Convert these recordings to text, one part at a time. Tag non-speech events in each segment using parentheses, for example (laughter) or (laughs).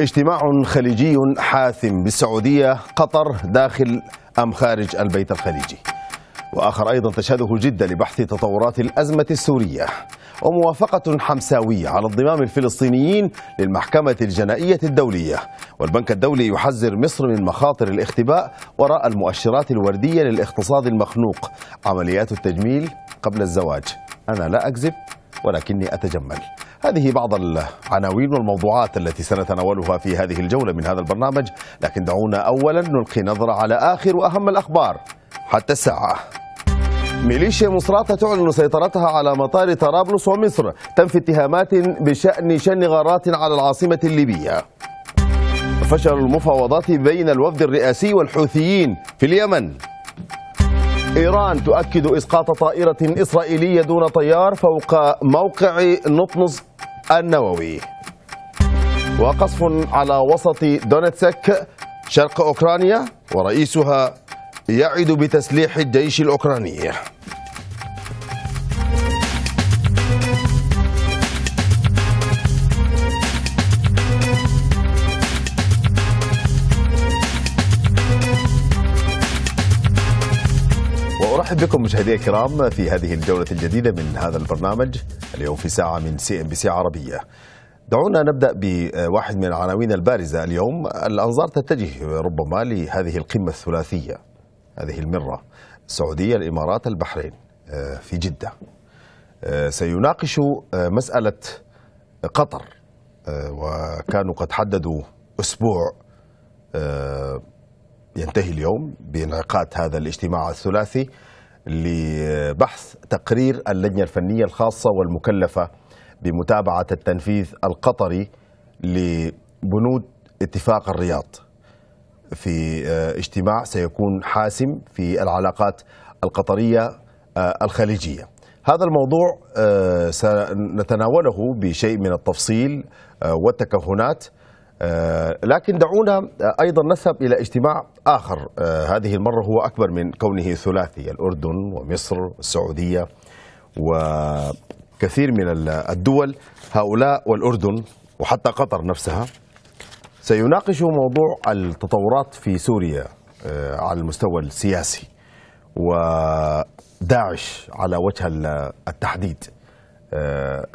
اجتماع خليجي حاسم بالسعودية قطر داخل أم خارج البيت الخليجي وآخر أيضا تشهده جدة لبحث تطورات الأزمة السورية وموافقة حمساوية على انضمام الفلسطينيين للمحكمة الجنائية الدولية والبنك الدولي يحذر مصر من مخاطر الاختباء وراء المؤشرات الوردية للاقتصاد المخنوق عمليات التجميل قبل الزواج أنا لا أكذب ولكني أتجمل هذه بعض العناوين والموضوعات التي سنتناولها في هذه الجولة من هذا البرنامج لكن دعونا أولا نلقي نظرة على آخر وأهم الأخبار حتى الساعة ميليشيا مصراتة تعلن سيطرتها على مطار طرابلس ومصر تنفي اتهامات بشأن شن غارات على العاصمة الليبية فشل المفاوضات بين الوفد الرئاسي والحوثيين في اليمن إيران تؤكد إسقاط طائرة إسرائيلية دون طيار فوق موقع نطنز النووي وقصف على وسط دونتسك شرق أوكرانيا ورئيسها يعد بتسليح الجيش الأوكراني ارحب بكم مشاهدينا الكرام في هذه الجوله الجديده من هذا البرنامج اليوم في ساعه من سي ام بي سي عربيه. دعونا نبدا بواحد من العناوين البارزه اليوم الانظار تتجه ربما لهذه القمه الثلاثيه هذه المره السعوديه الامارات البحرين آه، في جده. آه، سيناقش آه، مساله قطر وكانوا قد حددوا اسبوع ينتهي اليوم بانعقاد هذا الاجتماع الثلاثي لبحث تقرير اللجنة الفنية الخاصة والمكلفة بمتابعة التنفيذ القطري لبنود اتفاق الرياض في آه، اجتماع سيكون حاسم في العلاقات القطرية آه، الخليجية هذا الموضوع آه، سنتناوله بشيء من التفصيل والتكهنات آه، لكن دعونا آه، أيضا نذهب إلى اجتماع آخر آه، هذه المرة هو أكبر من كونه ثلاثي الأردن ومصر والسعودية وكثير من الدول هؤلاء والأردن وحتى قطر نفسها سيناقشوا موضوع التطورات في سوريا على المستوى السياسي وداعش على وجه التحديد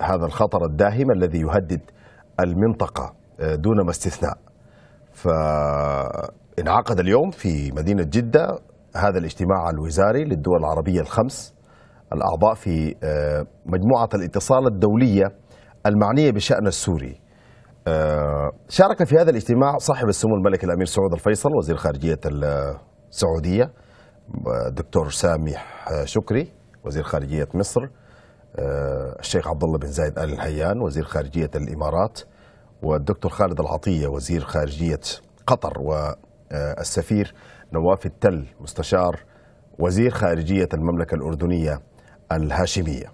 هذا الخطر الداهم الذي يهدد المنطقة دونما استثناء فانعقد اليوم في مدينة جدة هذا الاجتماع الوزاري للدول العربية الخمس الأعضاء في آه، مجموعة الاتصال الدولية المعنية بالشأن السوري آه، شارك في هذا الاجتماع صاحب السمو الملك الأمير سعود الفيصل وزير خارجية السعودية آه، دكتور سامح شكري وزير خارجية مصر الشيخ عبد الله بن زايد آل نهيان وزير خارجية الإمارات والدكتور خالد العطية وزير خارجية قطر والسفير نواف التل مستشار وزير خارجية المملكة الأردنية الهاشمية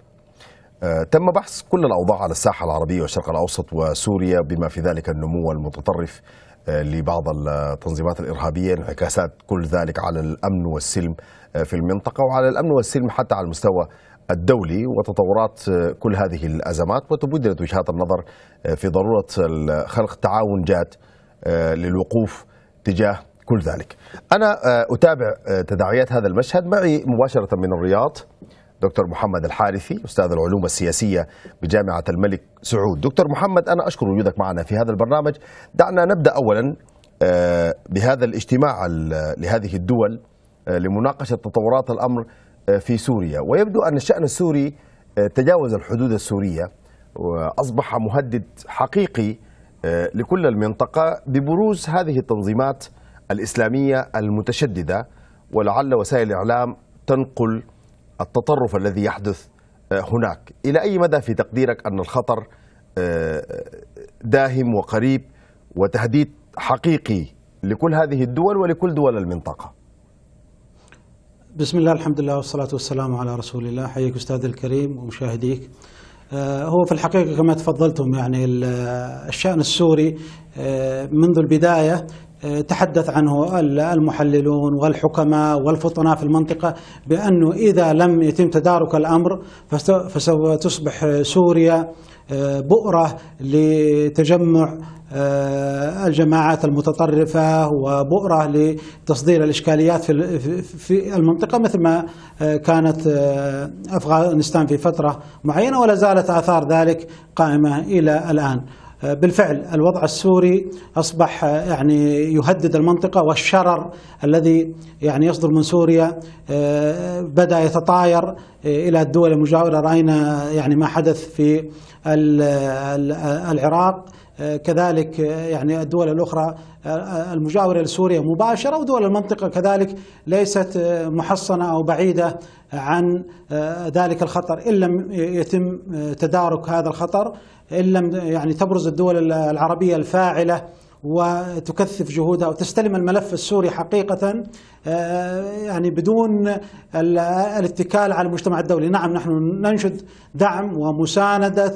آه، تم بحث كل الأوضاع على الساحة العربية والشرق الأوسط وسوريا بما في ذلك النمو المتطرف آه، لبعض التنظيمات الإرهابية انعكاسات كل ذلك على الأمن والسلم آه، في المنطقة وعلى الأمن والسلم حتى على المستوى الدولي وتطورات آه، كل هذه الأزمات وتبدلت وجهات النظر آه، في ضرورة خلق تعاون جاد آه، للوقوف تجاه كل ذلك أنا أتابع تداعيات هذا المشهد معي مباشرة من الرياض دكتور محمد الحارثي أستاذ العلوم السياسية بجامعة الملك سعود دكتور محمد أنا أشكر وجودك معنا في هذا البرنامج دعنا نبدأ أولا بهذا الاجتماع لهذه الدول لمناقشة تطورات الأمر آه، في سوريا ويبدو أن الشأن السوري آه، تجاوز الحدود السورية وأصبح مهدد حقيقي آه، لكل المنطقة ببروز هذه التنظيمات الإسلامية المتشددة ولعل وسائل الإعلام تنقل التطرف الذي يحدث هناك إلى أي مدى في تقديرك أن الخطر داهم وقريب وتهديد حقيقي لكل هذه الدول ولكل دول المنطقه بسم الله الحمد لله والصلاة والسلام على رسول الله حيك أستاذ الكريم ومشاهديك هو في الحقيقة كما تفضلتم يعني الشأن السوري منذ البداية تحدث عنه المحللون والحكماء والفطناء في المنطقة بأنه إذا لم يتم تدارك الأمر فسوف تصبح سوريا آه، بؤرة لتجمع آه، الجماعات المتطرفة وبؤرة لتصدير الإشكاليات في المنطقة مثل ما آه، كانت أفغانستان في فترة معينة ولا زالت آثار ذلك قائمة إلى الآن آه، بالفعل الوضع السوري اصبح آه، يعني يهدد المنطقه والشرر الذي يعني يصدر من سوريا آه، بدا يتطاير الى الدول المجاوره راينا يعني ما حدث في العراق كذلك يعني الدول الأخرى المجاورة لسوريا مباشرة ودول المنطقة كذلك ليست محصنة أو بعيدة عن ذلك الخطر إن لم يتم تدارك هذا الخطر إن لم يعني تبرز الدول العربية الفاعلة وتكثف جهودها وتستلم الملف السوري حقيقة يعني بدون الاتكال على المجتمع الدولي نعم نحن ننشد دعم ومساندة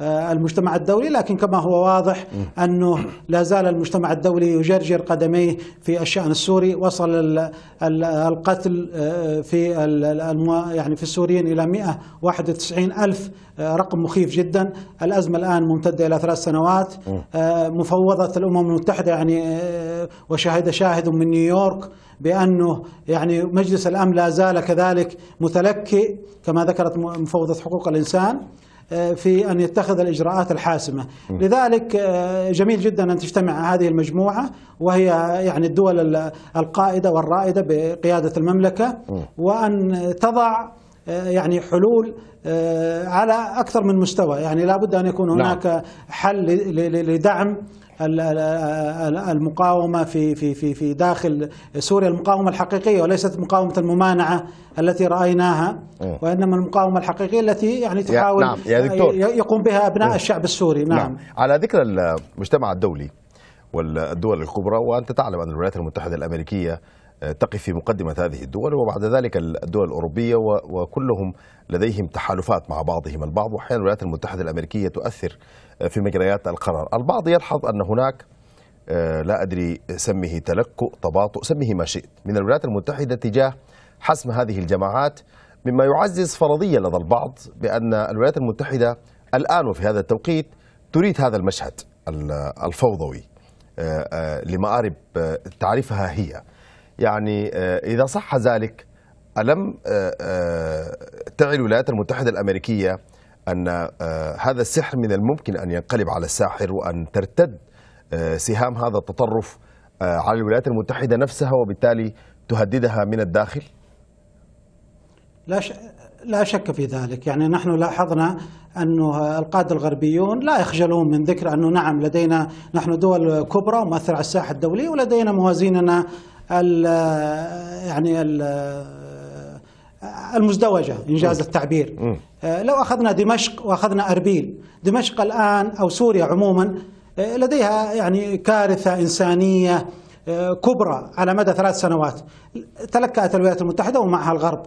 آه، المجتمع الدولي لكن كما هو واضح أنه لا زال المجتمع الدولي يجرجر قدميه في الشأن السوري وصل القتل آه، في يعني في السوريين إلى 191 ألف آه، رقم مخيف جدا الأزمة الآن ممتدة إلى ثلاث سنوات مفوضة الأمم المتحدة يعني وشهد شاهد من نيويورك بأنه يعني مجلس الأمن لا زال كذلك متلكئ كما ذكرت مفوضة حقوق الإنسان آه، في أن يتخذ الإجراءات الحاسمة لذلك آه، جميل جدا أن تجتمع هذه المجموعة وهي يعني الدول القائدة والرائدة بقيادة المملكة وأن تضع آه، يعني حلول على أكثر من مستوى يعني لا بد أن يكون نعم. هناك حل لدعم المقاومة في في في في داخل سوريا المقاومة الحقيقية وليست مقاومة الممانعة التي رأيناها وإنما المقاومة الحقيقية التي يعني تحاول يا نعم يا دكتور يقوم بها أبناء الشعب السوري نعم, نعم. على ذكر المجتمع الدولي والدول الكبرى وأنت تعلم أن الولايات المتحدة الأمريكية آه، تقف في مقدمة هذه الدول وبعد ذلك الدول الأوروبية وكلهم لديهم تحالفات مع بعضهم البعض وأحيانا الولايات المتحدة الأمريكية تؤثر في مجريات القرار البعض يلحظ أن هناك آه، لا أدري سميه تلكؤ تباطؤ سميه ما شئت من الولايات المتحدة تجاه حسم هذه الجماعات مما يعزز فرضية لدى البعض بأن الولايات المتحدة الآن وفي هذا التوقيت تريد هذا المشهد الفوضوي آه، آه، لمآرب تعرفها هي يعني إذا صح ذلك ألم تعي الولايات المتحدة الأمريكية أن آه، هذا السحر من الممكن أن ينقلب على الساحر وأن ترتد آه، سهام هذا التطرف آه، على الولايات المتحدة نفسها وبالتالي تهددها من الداخل؟ لا ش... لا شك في ذلك يعني نحن لاحظنا أن القادة الغربيون لا يخجلون من ذكر أنه نعم لدينا نحن دول كبرى ومؤثرة على الساحة الدولية ولدينا موازيننا ال يعني ال المزدوجة إنجاز التعبير آه، لو أخذنا دمشق وأخذنا أربيل دمشق الآن أو سوريا عموما آه، لديها يعني كارثة إنسانية كبرى على مدى ثلاث سنوات تلكأت الولايات المتحدة ومعها الغرب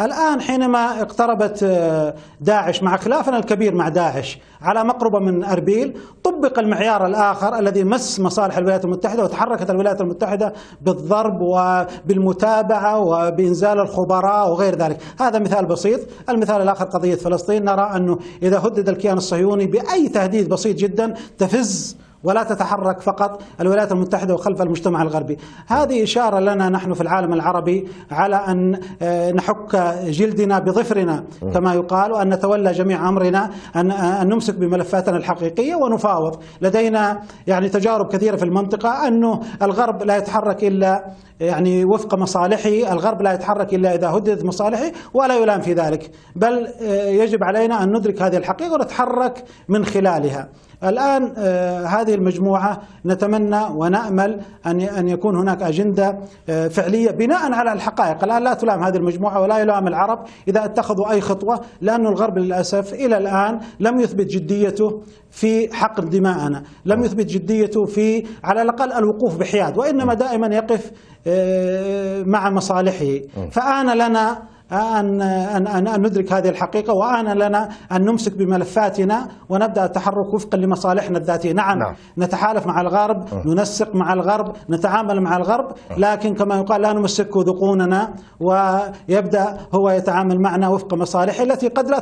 الآن حينما اقتربت آه، داعش مع خلافنا الكبير مع داعش على مقربة من أربيل طبق المعيار الآخر الذي مس مصالح الولايات المتحدة وتحركت الولايات المتحدة بالضرب وبالمتابعة وبإنزال الخبراء وغير ذلك هذا مثال بسيط المثال الآخر قضية فلسطين نرى أنه إذا هدد الكيان الصهيوني بأي تهديد بسيط جدا تفز ولا تتحرك فقط الولايات المتحدة وخلف المجتمع الغربي هذه إشارة لنا نحن في العالم العربي على أن آه، نحك جلدنا بظفرنا كما يقال وأن نتولى جميع أمرنا آه، أن نمسك بملفاتنا الحقيقية ونفاوض لدينا يعني تجارب كثيرة في المنطقة أنه الغرب لا يتحرك إلا آه، يعني وفق مصالحه الغرب لا يتحرك إلا إذا هددت مصالحه ولا يلام في ذلك بل يجب علينا أن ندرك هذه الحقيقة ونتحرك من خلالها الآن آه، هذه المجموعة نتمنى ونأمل أن أن يكون هناك أجندة آه، فعلية بناء على الحقائق الآن لا تلام هذه المجموعة ولا يلام العرب إذا اتخذوا أي خطوة لأن الغرب للأسف إلى الآن لم يثبت جديته في حقن دماءنا لم يثبت جديته في على الأقل الوقوف بحياد وإنما دائما يقف آه، مع مصالحه فآن لنا أن أن أن ندرك هذه الحقيقة وأنا لنا أن نمسك بملفاتنا ونبدأ التحرك وفقا لمصالحنا الذاتية نعم, نعم. نتحالف مع الغرب أه. ننسق مع الغرب نتعامل مع الغرب أه. لكن كما يقال لا نمسكه ذقوننا ويبدأ هو يتعامل معنا وفق مصالحه التي قد لا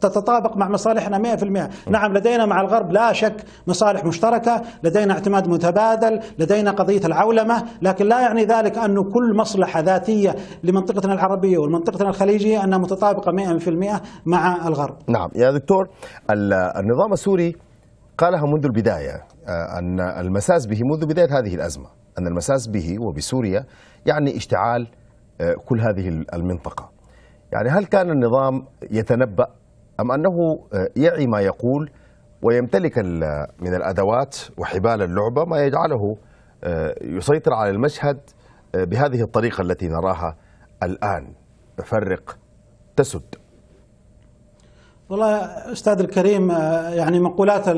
تتطابق مع مصالحنا 100% أه. نعم. نعم لدينا مع الغرب لا شك مصالح مشتركة لدينا اعتماد متبادل لدينا قضية العولمة لكن لا يعني ذلك أن كل مصلحة ذاتية لمنطقتنا العربية والمنطقة الوطن الخليجية أنها متطابقة 100% مع الغرب نعم يا دكتور النظام السوري قالها منذ البداية آه، أن المساس به منذ بداية هذه الأزمة أن المساس به وبسوريا يعني اشتعال آه، كل هذه المنطقة يعني هل كان النظام يتنبأ أم أنه آه، يعي ما يقول ويمتلك من الأدوات وحبال اللعبة ما يجعله يسيطر على المشهد بهذه الطريقة التي نراها الآن فرق تسد والله استاذ الكريم آه، يعني مقولات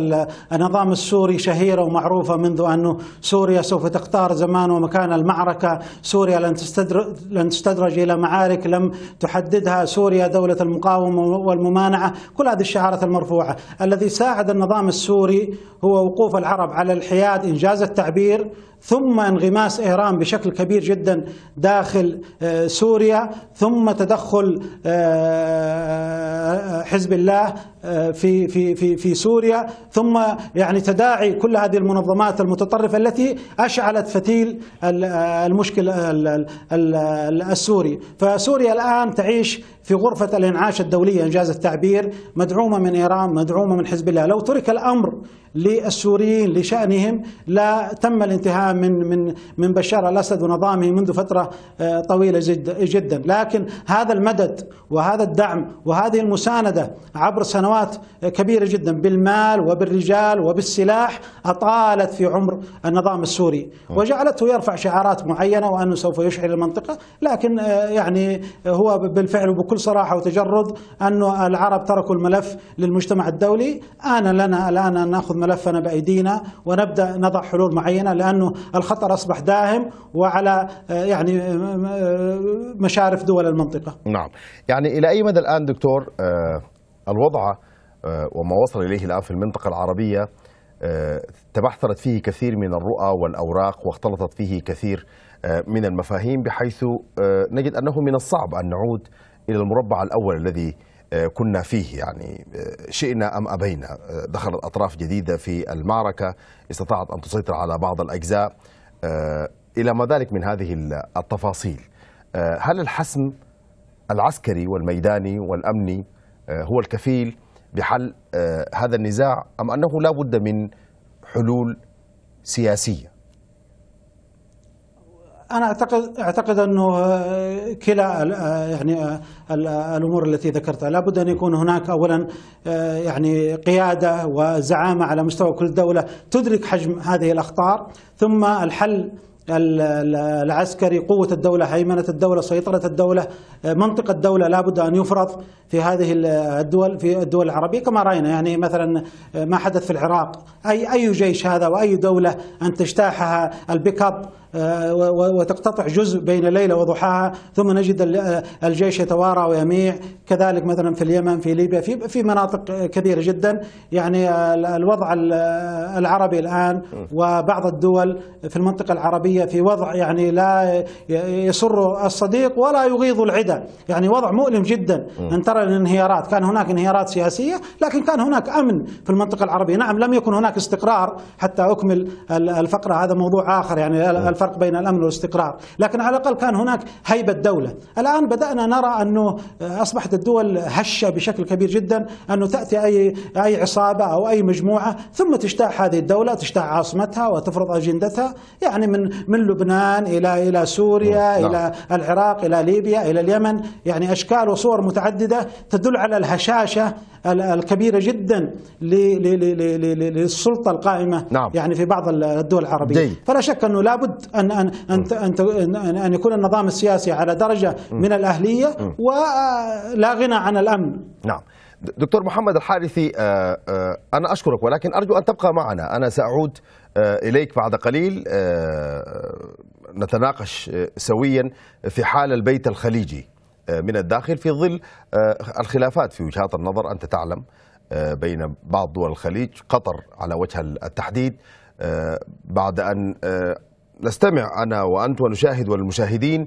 النظام السوري شهيره ومعروفه منذ انه سوريا سوف تختار زمان ومكان المعركه، سوريا لن تستدرج لن تستدرج الى معارك لم تحددها، سوريا دوله المقاومه والممانعه، كل هذه الشعارات المرفوعه، الذي ساعد النظام السوري هو وقوف العرب على الحياد انجاز التعبير ثم انغماس إيران بشكل كبير جدا داخل آه، سوريا ثم تدخل آه، آه، حزب الله في في في في سوريا ثم يعني تداعي كل هذه المنظمات المتطرفه التي اشعلت فتيل المشكل السوري، فسوريا الان تعيش في غرفه الانعاش الدوليه انجاز التعبير، مدعومه من ايران، مدعومه من حزب الله، لو ترك الامر للسوريين لشانهم لا تم الانتهاء من من من بشار الاسد ونظامه منذ فتره آه، طويله جدا، لكن هذا المدد وهذا الدعم وهذه المسانده عبر سنوات سنوات كبيرة جدا بالمال وبالرجال وبالسلاح أطالت في عمر النظام السوري وجعلته يرفع شعارات معينة وأنه سوف يشعل المنطقة لكن آه، يعني هو بالفعل وبكل صراحة وتجرد أنه العرب تركوا الملف للمجتمع الدولي آن لنا الآن أن نأخذ ملفنا بأيدينا ونبدأ نضع حلول معينة لأنه الخطر أصبح داهم وعلى آه، يعني آه، مشارف دول المنطقة نعم يعني إلى أي مدى الآن دكتور الوضع آه، وما وصل إليه الآن في المنطقة العربية آه، تبحثرت فيه كثير من الرؤى والأوراق واختلطت فيه كثير آه، من المفاهيم بحيث نجد أنه من الصعب أن نعود إلى المربع الأول الذي كنا فيه يعني شئنا أم أبينا دخلت أطراف جديدة في المعركة استطاعت أن تسيطر على بعض الأجزاء إلى ما ذلك من هذه التفاصيل هل الحسم العسكري والميداني والأمني آه، هو الكفيل بحل آه، هذا النزاع أم أنه لا بد من حلول سياسية انا اعتقد اعتقد انه آه، كلا يعني الامور التي ذكرتها لابد ان يكون هناك اولا يعني قياده وزعامه على مستوى كل دوله تدرك حجم هذه الاخطار ثم الحل العسكري قوة الدولة هيمنة الدولة سيطرة الدولة آه، منطقة الدولة لابد أن يفرض في هذه الدول في الدول العربية كما رأينا يعني مثلا آه، ما حدث في العراق أي أي جيش هذا وأي دولة أن تجتاحها البيك أب آه، وتقتطع جزء بين ليلة وضحاها ثم نجد الجيش يتوارى ويميع كذلك مثلا في اليمن في ليبيا في في مناطق كبيرة جدا يعني الوضع العربي الآن وبعض الدول في المنطقة العربية الإسلامية في وضع يعني لا يسر الصديق ولا يغيظ العدا يعني وضع مؤلم جدا نعم. أن ترى الانهيارات كان هناك انهيارات سياسية لكن كان هناك أمن في المنطقة العربية نعم لم يكن هناك استقرار حتى أكمل الفقرة هذا موضوع آخر يعني نعم. الفرق بين الأمن والاستقرار لكن على الأقل كان هناك هيبة دولة الآن بدأنا نرى أنه أصبحت الدول هشة بشكل كبير جدا أنه تأتي أي, أي عصابة أو أي مجموعة ثم تجتاح هذه الدولة تجتاح عاصمتها وتفرض أجندتها يعني من من لبنان إلى إلى سوريا نعم. إلى العراق إلى ليبيا إلى اليمن يعني أشكال وصور متعددة تدل على الهشاشة الكبيرة جدا للسلطة القائمة نعم. يعني في بعض الدول العربية دي. فلا شك أنه لابد أن أن أن أن يكون النظام السياسي على درجة من الأهلية ولا آه، غنى عن الأمن نعم دكتور محمد الحارثي آه، آه، أنا أشكرك ولكن أرجو أن تبقى معنا أنا سأعود آه، إليك بعد قليل آه، نتناقش آه، سويا في حال البيت الخليجي من الداخل في ظل الخلافات في وجهات النظر أنت تعلم بين بعض دول الخليج قطر على وجه التحديد بعد أن نستمع أنا وأنت ونشاهد والمشاهدين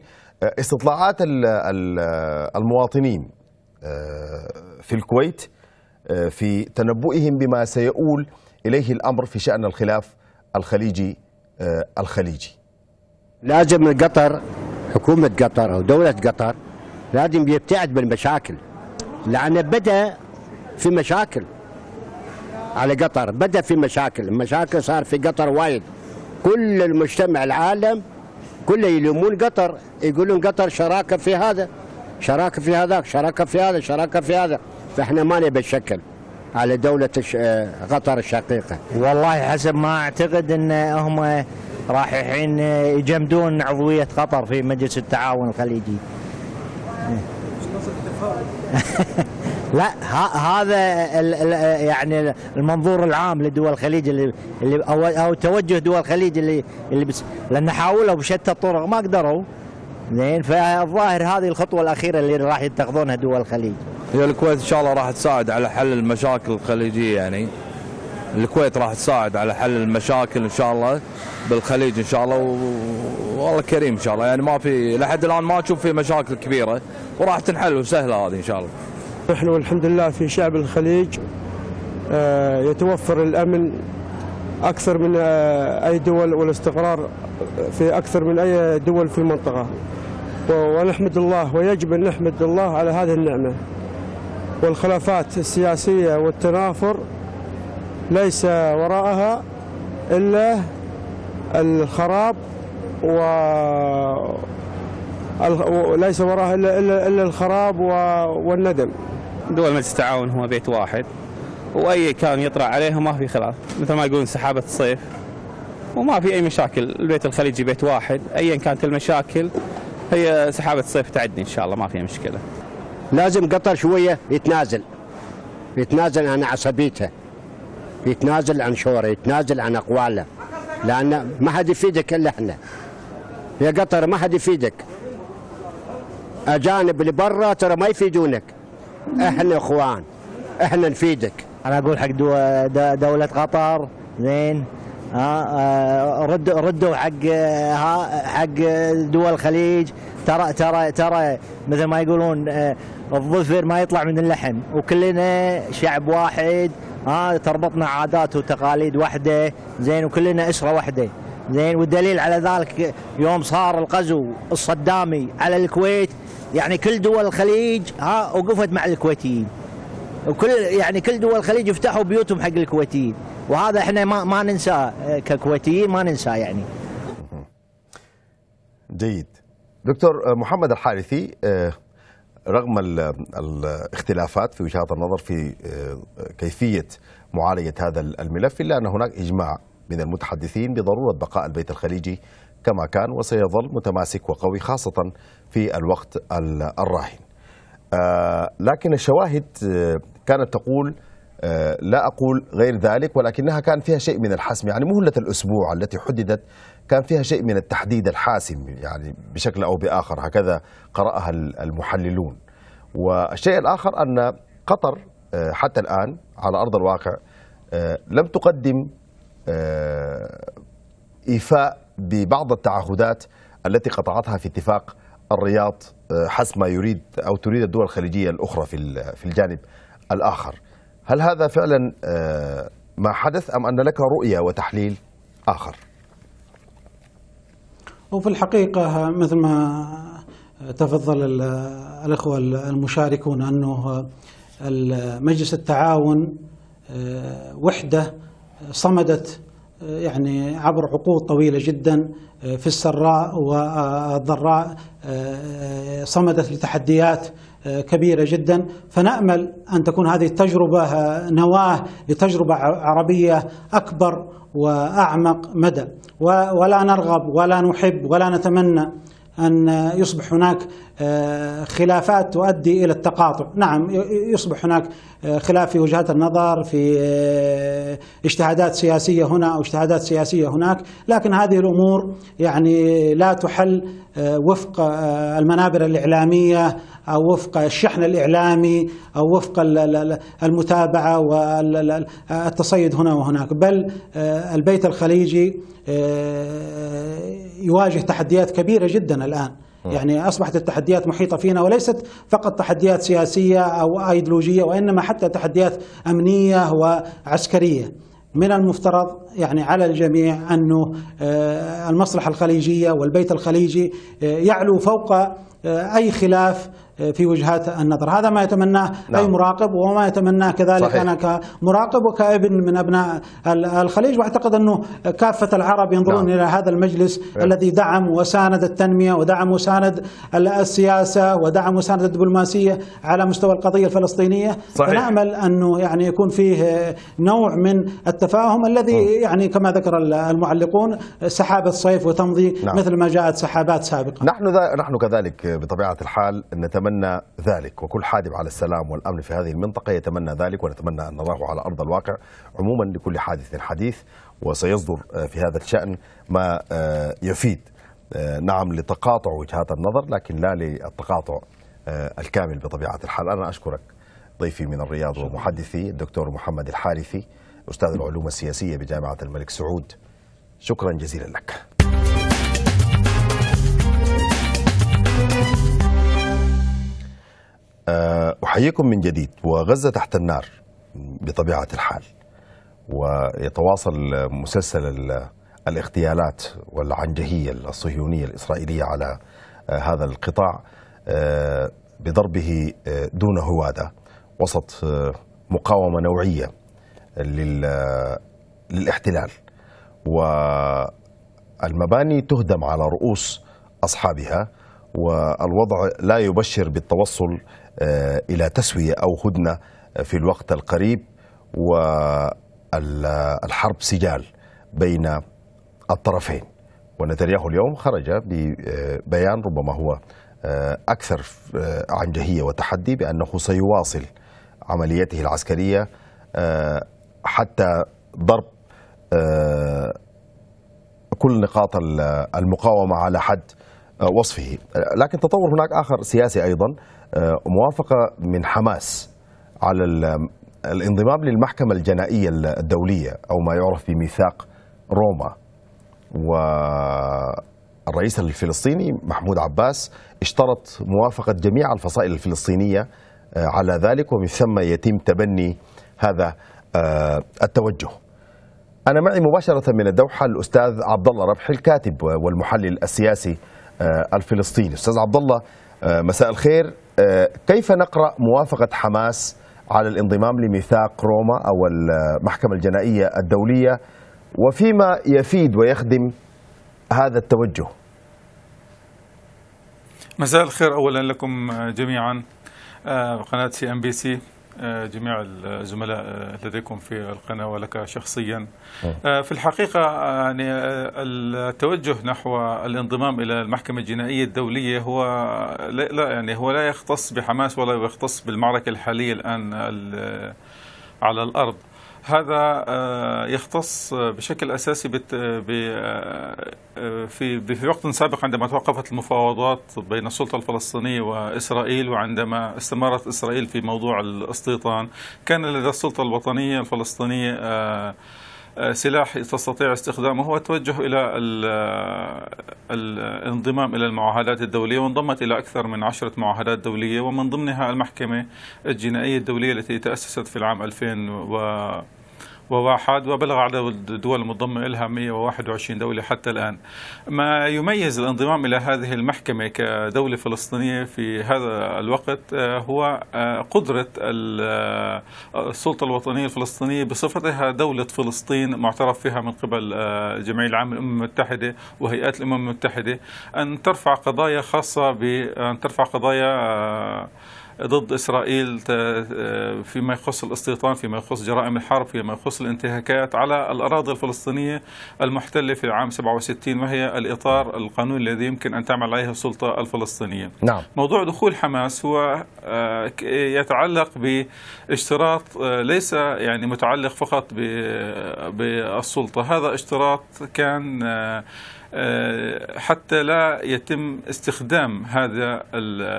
استطلاعات المواطنين في الكويت في تنبؤهم بما سيؤول إليه الأمر في شأن الخلاف الخليجي آه، الخليجي لازم قطر حكومة قطر أو دولة قطر لازم يبتعد من المشاكل لأنه بدأ في مشاكل على قطر بدأ في مشاكل المشاكل صار في قطر وايد كل المجتمع العالم كله يلومون قطر يقولون قطر شراكة في هذا شراكة في هذاك شراكة في هذا شراكة في هذا فإحنا ما نبي الشكل على دولة قطر الشقيقة والله حسب ما أعتقد أن هم راح الحين يجمدون عضوية قطر في مجلس التعاون الخليجي (laughs) لا هذا يعني المنظور العام لدول الخليج اللي, اللي أو, او توجه دول الخليج اللي اللي بس لان حاولوا بشتى الطرق ما قدروا زين فالظاهر هذه الخطوه الاخيره اللي راح يتخذونها دول الخليج. هي الكويت ان شاء الله راح تساعد على حل المشاكل الخليجيه يعني الكويت راح تساعد على حل المشاكل ان شاء الله بالخليج ان شاء الله والله كريم ان شاء الله يعني ما في لحد الان ما اشوف في مشاكل كبيره وراح تنحل وسهله هذه ان شاء الله. نحن والحمد لله في شعب الخليج آه، يتوفر الامن اكثر من آه، اي دول والاستقرار في اكثر من اي دول في المنطقه ونحمد الله ويجب ان نحمد الله على هذه النعمه. والخلافات السياسية والتنافر ليس وراءها إلا الخراب و ليس وراءها إلا, إلا, إلا الخراب والندم دول مجلس التعاون هو بيت واحد واي كان يطرا عليها ما في خلاف مثل ما يقولون سحابه الصيف وما في اي مشاكل البيت الخليجي بيت واحد ايا كانت المشاكل هي سحابه الصيف تعدي ان شاء الله ما فيها مشكله لازم قطر شوية يتنازل يتنازل عن عصبيته يتنازل عن شوره يتنازل عن أقواله لأن ما حد يفيدك إلا إحنا يا قطر ما حد يفيدك أجانب اللي برا ترى ما يفيدونك إحنا إخوان إحنا نفيدك أنا أقول حق دو دولة قطر زين ها آه، آه، ردوا ردوا حق آه، حق دول الخليج ترى ترى ترى مثل ما يقولون الظفر ما يطلع من اللحم وكلنا شعب واحد ها تربطنا عادات وتقاليد واحده زين وكلنا اسره واحده زين والدليل على ذلك يوم صار الغزو الصدامي على الكويت يعني كل دول الخليج ها وقفت مع الكويتيين وكل يعني كل دول الخليج فتحوا بيوتهم حق الكويتيين وهذا احنا ما ما ننساه ككويتيين ما ننساه يعني جيد دكتور محمد الحارثي آه، رغم الاختلافات في وجهات النظر في آه، كيفية معالجة هذا الملف إلا أن هناك إجماع من المتحدثين بضرورة بقاء البيت الخليجي كما كان وسيظل متماسك وقوي خاصة في الوقت الراهن آه، لكن الشواهد آه، كانت تقول لا أقول غير ذلك ولكنها كان فيها شيء من الحسم يعني مهلة الأسبوع التي حددت كان فيها شيء من التحديد الحاسم يعني بشكل أو بآخر هكذا قرأها المحللون والشيء الآخر أن قطر آه، حتى الآن على أرض الواقع آه، لم تقدم آه، إيفاء ببعض التعهدات التي قطعتها في اتفاق الرياض حسب ما يريد أو تريد الدول الخليجية الأخرى في الجانب الآخر هل هذا فعلا ما حدث أم أن لك رؤية وتحليل آخر؟ وفي الحقيقة مثل ما تفضل الأخوة المشاركون أنه مجلس التعاون آه، وحدة صمدت آه، يعني عبر عقود طويلة جدا آه، في السراء والضراء صمدت لتحديات كبيرة جدا فنأمل أن تكون هذه التجربة نواة لتجربة عربية أكبر واعمق مدى ولا نرغب ولا نحب ولا نتمنى ان يصبح هناك آه، خلافات تؤدي الى التقاطع، نعم يصبح هناك آه، خلاف في وجهات النظر في آه، اجتهادات سياسيه هنا او اجتهادات سياسيه هناك، لكن هذه الامور يعني لا تحل وفق المنابر الاعلاميه او وفق الشحن الاعلامي او وفق المتابعه والتصيد هنا وهناك، بل البيت الخليجي يواجه تحديات كبيره جدا الان. آه. يعني أصبحت التحديات محيطة فينا وليست فقط تحديات سياسية أو أيديولوجية وإنما حتى تحديات أمنية وعسكرية من المفترض يعني على الجميع أنه آه، المصلحة الخليجية والبيت الخليجي آه، يعلو فوق أي خلاف في وجهات النظر هذا ما يتمناه نعم. أي مراقب وما يتمناه كذلك صحيح. أنا كمراقب وكابن من أبناء الخليج وأعتقد أنه كافة العرب ينظرون نعم. إلى هذا المجلس نعم. الذي دعم وساند التنمية ودعم وساند السياسة ودعم وساند الدبلوماسية على مستوى القضية الفلسطينية صحيح. فنأمل أنه يعني يكون فيه نوع من التفاهم الذي م. نعم. يعني كما ذكر المعلقون سحابة صيف وتمضي نعم. مثل ما جاءت سحابات سابقة نحن نحن كذلك بطبيعة الحال نتمنى يتمنى ذلك وكل حادب على السلام والأمن في هذه المنطقة يتمنى ذلك ونتمنى أن نراه على أرض الواقع عموما لكل حادث حديث وسيصدر آه، في هذا الشأن ما آه، يفيد آه، نعم لتقاطع وجهات النظر لكن لا للتقاطع الكامل بطبيعة الحال أنا أشكرك ضيفي من الرياض ومحدثي الدكتور محمد الحارثي أستاذ العلوم السياسية بجامعة الملك سعود شكرا جزيلا لك آه، أحييكم من جديد وغزة تحت النار بطبيعة الحال ويتواصل مسلسل الاغتيالات والعنجهية الصهيونية الإسرائيلية على آه، هذا القطاع آه، بضربه دون هوادة وسط مقاومة نوعية للاحتلال والمباني تهدم على رؤوس أصحابها والوضع لا يبشر بالتوصل آه، إلى تسوية أو هدنة آه، في الوقت القريب والحرب سجال بين الطرفين ونتنياهو اليوم خرج ببيان ربما هو آه، أكثر عنجهية وتحدي بأنه سيواصل عملياته العسكرية حتى ضرب كل نقاط المقاومة على حد وصفه لكن تطور هناك آخر سياسي أيضا آه، موافقه من حماس على الانضمام للمحكمه الجنائيه الدوليه او ما يعرف بميثاق روما والرئيس الفلسطيني محمود عباس اشترط موافقه جميع الفصائل الفلسطينيه آه، على ذلك ومن ثم يتم تبني هذا آه، التوجه. انا معي مباشره من الدوحه الاستاذ عبد الله ربح الكاتب والمحلل السياسي الفلسطيني. استاذ عبد الله آه، مساء الخير آه، كيف نقرأ موافقة حماس على الانضمام لميثاق روما أو المحكمة الجنائية الدولية وفيما يفيد ويخدم هذا التوجه مساء الخير أولا لكم جميعا آه، قناة سي أم بي سي آه، جميع الزملاء آه، لديكم في القناة ولك شخصيا نعم. آه، في الحقيقة يعني التوجه نحو الانضمام إلى المحكمة الجنائية الدولية هو لا يعني هو لا يختص بحماس ولا يختص بالمعركة الحالية الآن على الأرض هذا آه، يختص بشكل اساسي آه، آه، في في وقت سابق عندما توقفت المفاوضات بين السلطه الفلسطينيه واسرائيل وعندما استمرت اسرائيل في موضوع الاستيطان كان لدى السلطه الوطنيه الفلسطينيه سلاح تستطيع استخدامه هو التوجه الى الانضمام الى المعاهدات الدوليه وانضمت الى اكثر من عشره معاهدات دوليه ومن ضمنها المحكمه الجنائيه الدوليه التي تاسست في العام 2000 و وواحد وبلغ عدد الدول المنضمة إلها 121 دولة حتى الآن ما يميز الانضمام إلى هذه المحكمة كدولة فلسطينية في هذا الوقت آه، هو آه، قدرة آه، السلطة الوطنية الفلسطينية بصفتها دولة فلسطين معترف فيها من قبل جمعية العامة الأمم المتحدة وهيئات الأمم المتحدة أن ترفع قضايا خاصة بأن ترفع قضايا ضد إسرائيل آه، فيما يخص الاستيطان فيما يخص جرائم الحرب فيما يخص الانتهاكات على الأراضي الفلسطينية المحتلة في عام 67 وهي الإطار القانوني الذي يمكن أن تعمل عليه السلطة الفلسطينية نعم. موضوع دخول حماس هو آه، يتعلق باشتراط آه، ليس يعني متعلق فقط بالسلطة هذا اشتراط كان آه، حتى لا يتم استخدام هذا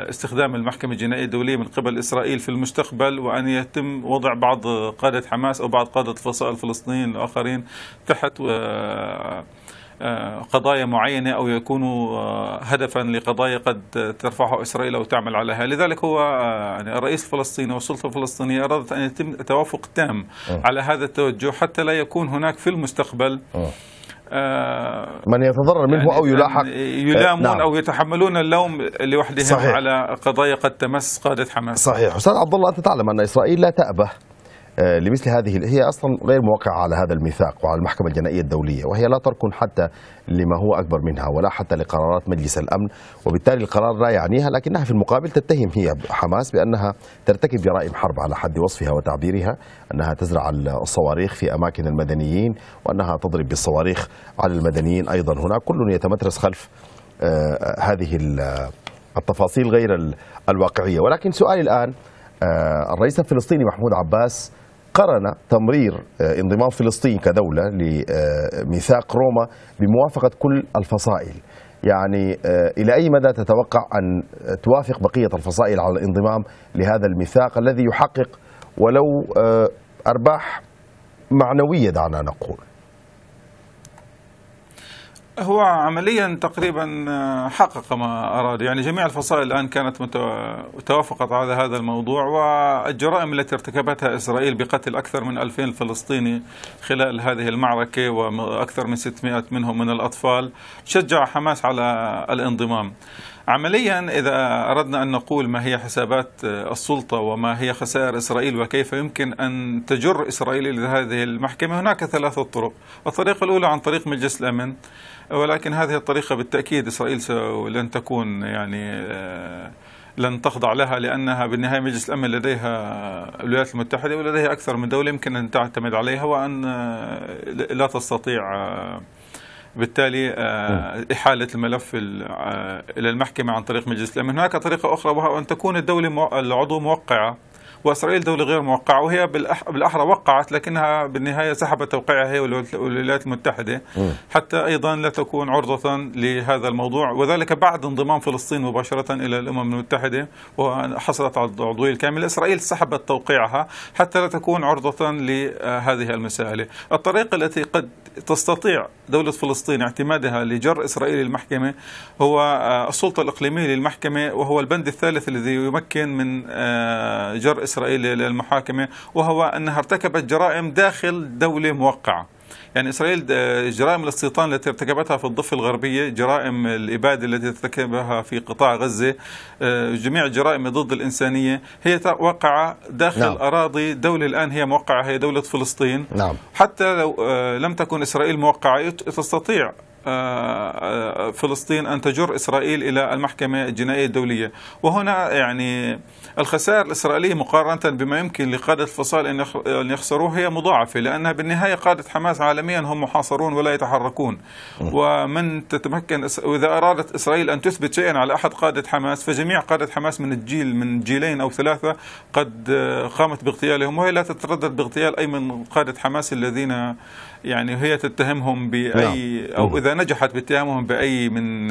استخدام المحكمة الجنائية الدولية من قبل إسرائيل في المستقبل وأن يتم وضع بعض قادة حماس أو بعض قادة الفصائل الفلسطينيين الآخرين تحت آه، قضايا معينة أو يكونوا آه، هدفا لقضايا قد ترفعها إسرائيل أو تعمل عليها لذلك هو يعني الرئيس الفلسطيني والسلطة الفلسطينية أرادت أن يتم توافق تام على هذا التوجه حتى لا يكون هناك في المستقبل آه، من يتضرر منه يعني او يلاحق يلامون نعم. او يتحملون اللوم لوحدهم صحيح. على قضايا قد تمس قاده حماس صحيح استاذ عبد الله انت تعلم ان اسرائيل لا تأبه آه، لمثل هذه هي اصلا غير موقعه على هذا الميثاق وعلى المحكمه الجنائيه الدوليه وهي لا تركن حتى لما هو اكبر منها ولا حتى لقرارات مجلس الامن وبالتالي القرار لا يعنيها لكنها في المقابل تتهم هي حماس بانها ترتكب جرائم حرب على حد وصفها وتعبيرها انها تزرع الصواريخ في اماكن المدنيين وانها تضرب بالصواريخ على المدنيين ايضا هناك كل يتمترس خلف آه، هذه التفاصيل غير الواقعيه ولكن سؤالي الان آه، الرئيس الفلسطيني محمود عباس قرن تمرير آه، انضمام فلسطين كدولة لميثاق روما بموافقة كل الفصائل يعني آه، إلى أي مدى تتوقع أن توافق بقية الفصائل على الانضمام لهذا الميثاق الذي يحقق ولو آه، أرباح معنوية دعنا نقول هو عمليا تقريبا آه، حقق ما اراد يعني جميع الفصائل الان كانت توافقت على هذا الموضوع والجرائم التي ارتكبتها اسرائيل بقتل اكثر من 2000 فلسطيني خلال هذه المعركه واكثر من 600 منهم من الاطفال شجع حماس على الانضمام عمليا اذا اردنا ان نقول ما هي حسابات آه، السلطه وما هي خسائر اسرائيل وكيف يمكن ان تجر اسرائيل الى هذه المحكمه هناك ثلاثه طرق الطريقه الاولى عن طريق مجلس الامن ولكن هذه الطريقة بالتأكيد إسرائيل لن تكون يعني آه، لن تخضع لها لأنها بالنهاية مجلس الأمن لديها الولايات المتحدة ولديها أكثر من دولة يمكن أن تعتمد عليها وأن آه، لا تستطيع آه، بالتالي نعم. إحالة الملف إلى المحكمة عن طريق مجلس الأمن هناك طريقة أخرى وهو أن تكون الدولة العضو موقعة واسرائيل دوله غير موقعه وهي بالاحرى وقعت لكنها بالنهايه سحبت توقيعها هي والولايات المتحده حتى ايضا لا تكون عرضه لهذا الموضوع وذلك بعد انضمام فلسطين مباشره الى الامم المتحده وحصلت على العضويه الكامله اسرائيل سحبت توقيعها حتى لا تكون عرضه لهذه المساله الطريقه التي قد تستطيع دوله فلسطين اعتمادها لجر اسرائيل المحكمه هو آه، السلطه الاقليميه للمحكمه وهو البند الثالث الذي يمكن من آه، جر إسرائيل للمحاكمة وهو أنها ارتكبت جرائم داخل دولة موقعة يعني إسرائيل آه، جرائم الاستيطان التي ارتكبتها في الضفة الغربية جرائم الإبادة التي ارتكبها في قطاع غزة آه، جميع جرائم ضد الإنسانية هي وقع داخل نعم. أراضي دولة الآن هي موقعة هي دولة فلسطين نعم. حتى لو آه، لم تكن إسرائيل موقعة تستطيع آه، آه، فلسطين أن تجر إسرائيل إلى المحكمة الجنائية الدولية وهنا يعني الخسائر الإسرائيلية مقارنة بما يمكن لقادة الفصائل أن يخسروه هي مضاعفة لأنها بالنهاية قادة حماس عالميا هم محاصرون ولا يتحركون ومن تتمكن وإذا أرادت إسرائيل أن تثبت شيئا على أحد قادة حماس فجميع قادة حماس من الجيل من جيلين أو ثلاثة قد قامت باغتيالهم وهي لا تتردد باغتيال أي من قادة حماس الذين يعني هي تتهمهم باي نعم. او اذا نجحت باتهامهم باي من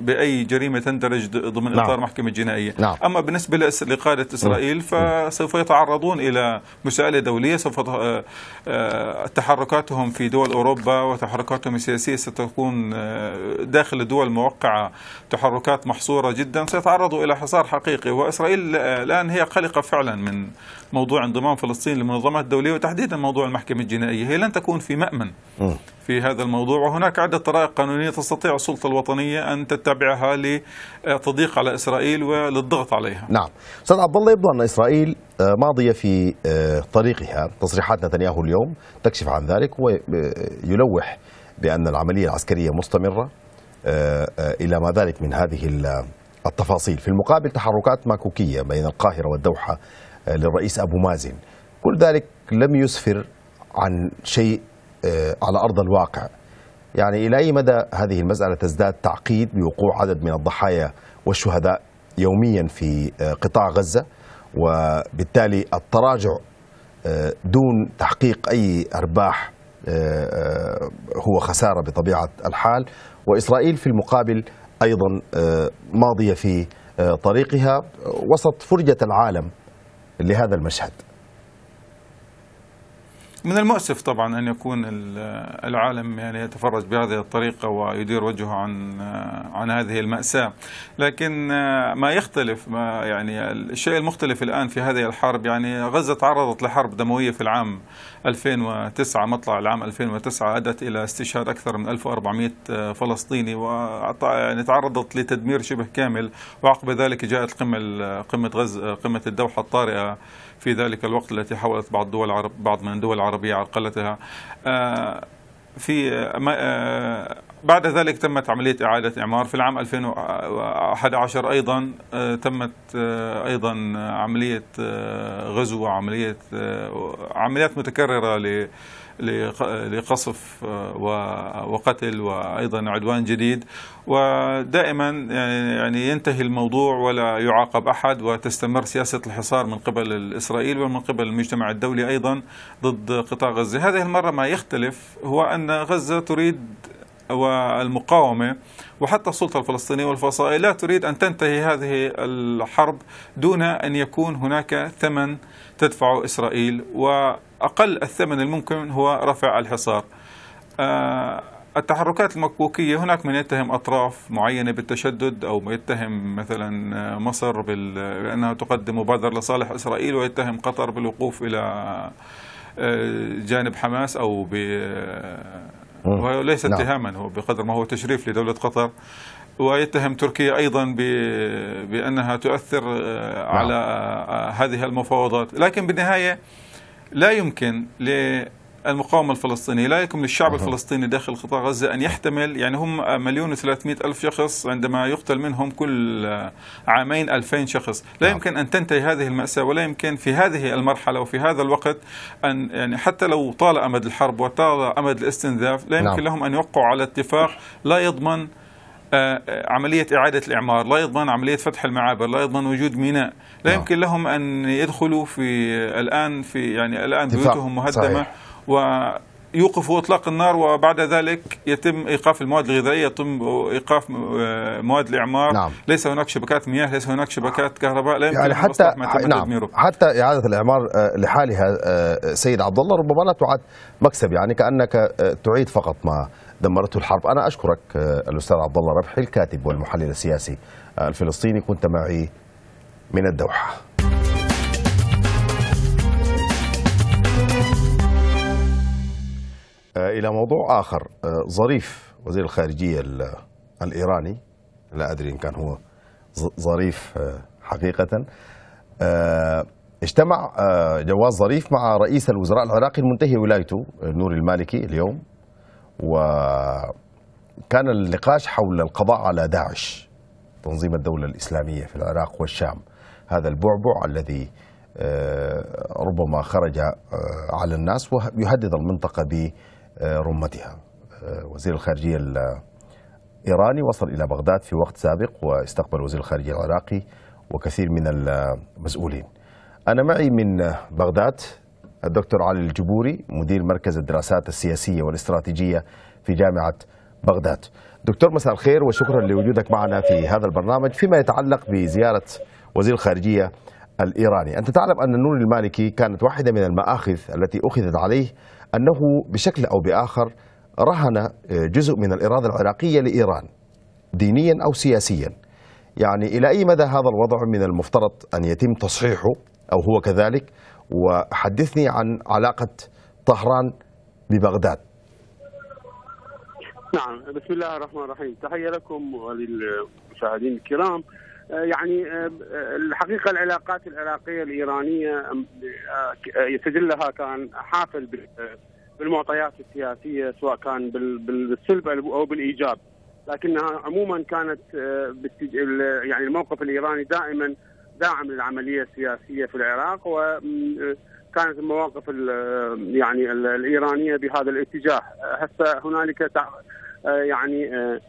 باي جريمه تندرج ضمن نعم. اطار محكمه جنائيه نعم. اما بالنسبه لقاده اسرائيل فسوف يتعرضون الى مساءله دوليه سوف آه، آه، تحركاتهم في دول اوروبا وتحركاتهم السياسيه ستكون آه، داخل الدول الموقعه تحركات محصوره جدا سيتعرضوا الى حصار حقيقي واسرائيل الان هي قلقه فعلا من موضوع انضمام فلسطين للمنظمات الدوليه وتحديدا موضوع المحكمه الجنائيه هي لن تكون في مأمن في هذا الموضوع وهناك عدة طرائق قانونية تستطيع السلطة الوطنية أن تتبعها لتضييق على إسرائيل وللضغط عليها نعم أستاذ عبد الله يبدو أن إسرائيل آه، ماضية في آه، طريقها تصريحات نتنياهو اليوم تكشف عن ذلك ويلوح آه، بأن العملية العسكرية مستمرة إلى ما ذلك من هذه التفاصيل في المقابل تحركات ماكوكية بين القاهرة والدوحة للرئيس أبو مازن كل ذلك لم يسفر عن شيء آه، على ارض الواقع. يعني الى اي مدى هذه المساله تزداد تعقيد بوقوع عدد من الضحايا والشهداء يوميا في آه، قطاع غزه وبالتالي التراجع آه، دون تحقيق اي ارباح هو خساره بطبيعه الحال واسرائيل في المقابل ايضا ماضيه في طريقها وسط فرجه العالم لهذا المشهد من المؤسف طبعا أن يكون العالم يعني يتفرج بهذه الطريقة ويدير وجهه عن عن هذه المأساة لكن آه، ما يختلف ما يعني الشيء المختلف الآن في هذه الحرب يعني غزة تعرضت لحرب دموية في العام 2009 مطلع العام 2009 أدت إلى استشهاد أكثر من 1400 آه، فلسطيني يعني تعرضت لتدمير شبه كامل وعقب ذلك جاءت قمة قمة غزة قمة الدوحة الطارئة في ذلك الوقت التي حاولت بعض دول عرب بعض من الدول العربية عرقلتها آه، في آه، بعد ذلك تمت عملية إعادة إعمار في العام 2011 أيضا آه، تمت أيضا عملية غزو وعملية عمليات متكررة لقصف آه، وقتل وايضا عدوان جديد ودائما يعني،, يعني ينتهي الموضوع ولا يعاقب احد وتستمر سياسه الحصار من قبل اسرائيل ومن قبل المجتمع الدولي ايضا ضد قطاع غزه، هذه المره ما يختلف هو ان غزه تريد والمقاومه وحتى السلطة الفلسطينية والفصائل لا تريد أن تنتهي هذه الحرب دون أن يكون هناك ثمن تدفعه إسرائيل وأقل الثمن الممكن هو رفع الحصار آه، التحركات المكبوكية هناك من يتهم أطراف معينة بالتشدد أو يتهم مثلا آه، مصر بأنها تقدم مبادرة لصالح إسرائيل ويتهم قطر بالوقوف إلى آه، جانب حماس أو ب وليس نعم. اتهاما هو بقدر ما هو تشريف لدولة قطر ويتهم تركيا ايضا بانها تؤثر آه، نعم. على آه، هذه المفاوضات، لكن بالنهايه لا يمكن للمقاومه الفلسطينيه، لا يمكن للشعب الفلسطيني داخل قطاع غزه ان يحتمل يعني هم آه، مليون وثلاثمائة الف شخص عندما يقتل منهم كل عامين 2000 شخص، لا نعم. يمكن ان تنتهي هذه الماساه ولا يمكن في هذه المرحله وفي هذا الوقت ان يعني حتى لو طال امد الحرب وطال امد الاستنزاف لا يمكن نعم. لهم ان يوقعوا على اتفاق لا يضمن آه، آه، عملية إعادة الإعمار لا يضمن عملية فتح المعابر لا يضمن وجود ميناء لا نعم. يمكن لهم أن يدخلوا في الآن في يعني الآن بيوتهم مهدمة صحيح. ويوقفوا إطلاق النار وبعد ذلك يتم إيقاف المواد الغذائية يتم إيقاف آه، مواد الإعمار نعم. ليس هناك شبكات مياه ليس هناك شبكات كهرباء لا يمكن يعني حتى نعم حتى إعادة الإعمار لحالها سيد عبد الله ربما لا تعد مكسب يعني كأنك تعيد فقط ما دمرته الحرب أنا أشكرك آه، الأستاذ عبد الله ربحي الكاتب والمحلل السياسي آه، الفلسطيني كنت معي من الدوحة آه، إلى موضوع آخر ظريف وزير الخارجية الإيراني لا أدري إن كان هو ظريف حقيقة اجتمع جواز ظريف مع رئيس الوزراء العراقي المنتهي ولايته نور المالكي اليوم وكان النقاش حول القضاء على داعش تنظيم الدولة الإسلامية في العراق والشام هذا البعبع الذي آه، ربما خرج آه، على الناس ويهدد المنطقة برمتها آه، وزير الخارجية الإيراني وصل إلى بغداد في وقت سابق واستقبل وزير الخارجية العراقي وكثير من المسؤولين أنا معي من بغداد الدكتور علي الجبوري مدير مركز الدراسات السياسية والاستراتيجية في جامعة بغداد دكتور مساء الخير وشكرا لوجودك معنا في هذا البرنامج فيما يتعلق بزيارة وزير الخارجية الإيراني أنت تعلم أن النور المالكي كانت واحدة من المآخذ التي أخذت عليه أنه بشكل أو بآخر رهن آه، جزء من الإرادة العراقية لإيران دينيا أو سياسيا يعني إلى أي مدى هذا الوضع من المفترض أن يتم تصحيحه أو هو كذلك وحدثني عن علاقة طهران ببغداد نعم بسم الله الرحمن الرحيم تحية لكم وللمشاهدين الكرام آه، يعني آه، آه، الحقيقة العلاقات العراقية الإيرانية يتجلها كان حافل بالمعطيات السياسية سواء كان بالسلب أو بالإيجاب لكنها عموما كانت يعني الموقف الإيراني دائما داعم للعمليه السياسيه في العراق وكانت المواقف يعني الايرانيه بهذا الاتجاه هسه هنالك يعني آه،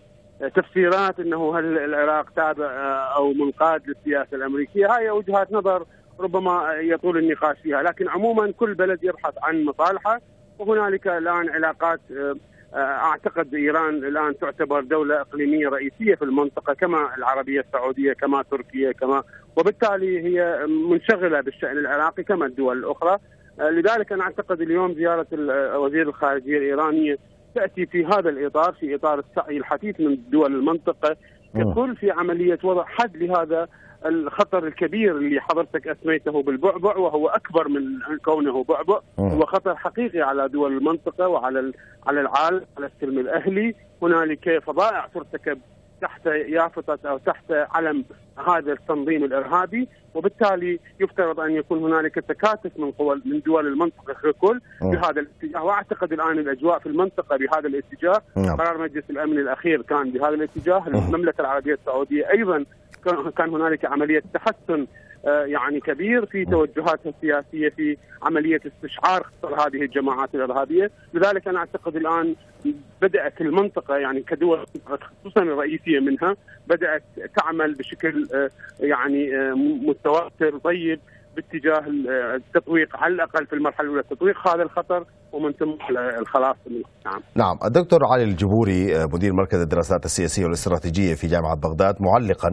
تفسيرات انه هل العراق تابع آه، او منقاد للسياسه الامريكيه هاي وجهات نظر ربما يطول النقاش فيها لكن عموما كل بلد يبحث عن مصالحه وهنالك الان علاقات آه، آه، اعتقد ايران الان تعتبر دوله اقليميه رئيسيه في المنطقه كما العربيه السعوديه كما تركيا كما وبالتالي هي منشغله بالشان العراقي كما الدول الاخرى آه، لذلك انا اعتقد اليوم زياره آه، وزير الخارجيه الايرانيه تاتي في هذا الاطار في اطار السعي الحثيث من دول المنطقه ككل في عمليه وضع حد لهذا الخطر الكبير اللي حضرتك اسميته بالبعبع وهو اكبر من كونه بعبع هو خطر حقيقي على دول المنطقه وعلى على العالم على السلم الاهلي هنالك فظائع ترتكب تحت يافطه او تحت علم هذا التنظيم الارهابي وبالتالي يفترض ان يكون هنالك تكاتف من قوى من دول المنطقه ككل بهذا الاتجاه واعتقد الان الاجواء في المنطقه بهذا الاتجاه نعم. قرار مجلس الامن الاخير كان بهذا الاتجاه المملكه العربيه السعوديه ايضا كان هنالك عمليه تحسن آه، يعني كبير في توجهاتها السياسيه في عمليه استشعار خطر هذه الجماعات الارهابيه، لذلك انا اعتقد الان بدات المنطقه يعني كدول خصوصا الرئيسيه منها بدات تعمل بشكل آه، يعني آه، متواتر طيب باتجاه التطويق على الاقل في المرحله الاولى تطويق هذا الخطر ومن ثم الخلاص منه نعم. نعم الدكتور علي الجبوري آه، مدير مركز الدراسات السياسيه والاستراتيجيه في جامعه بغداد معلقا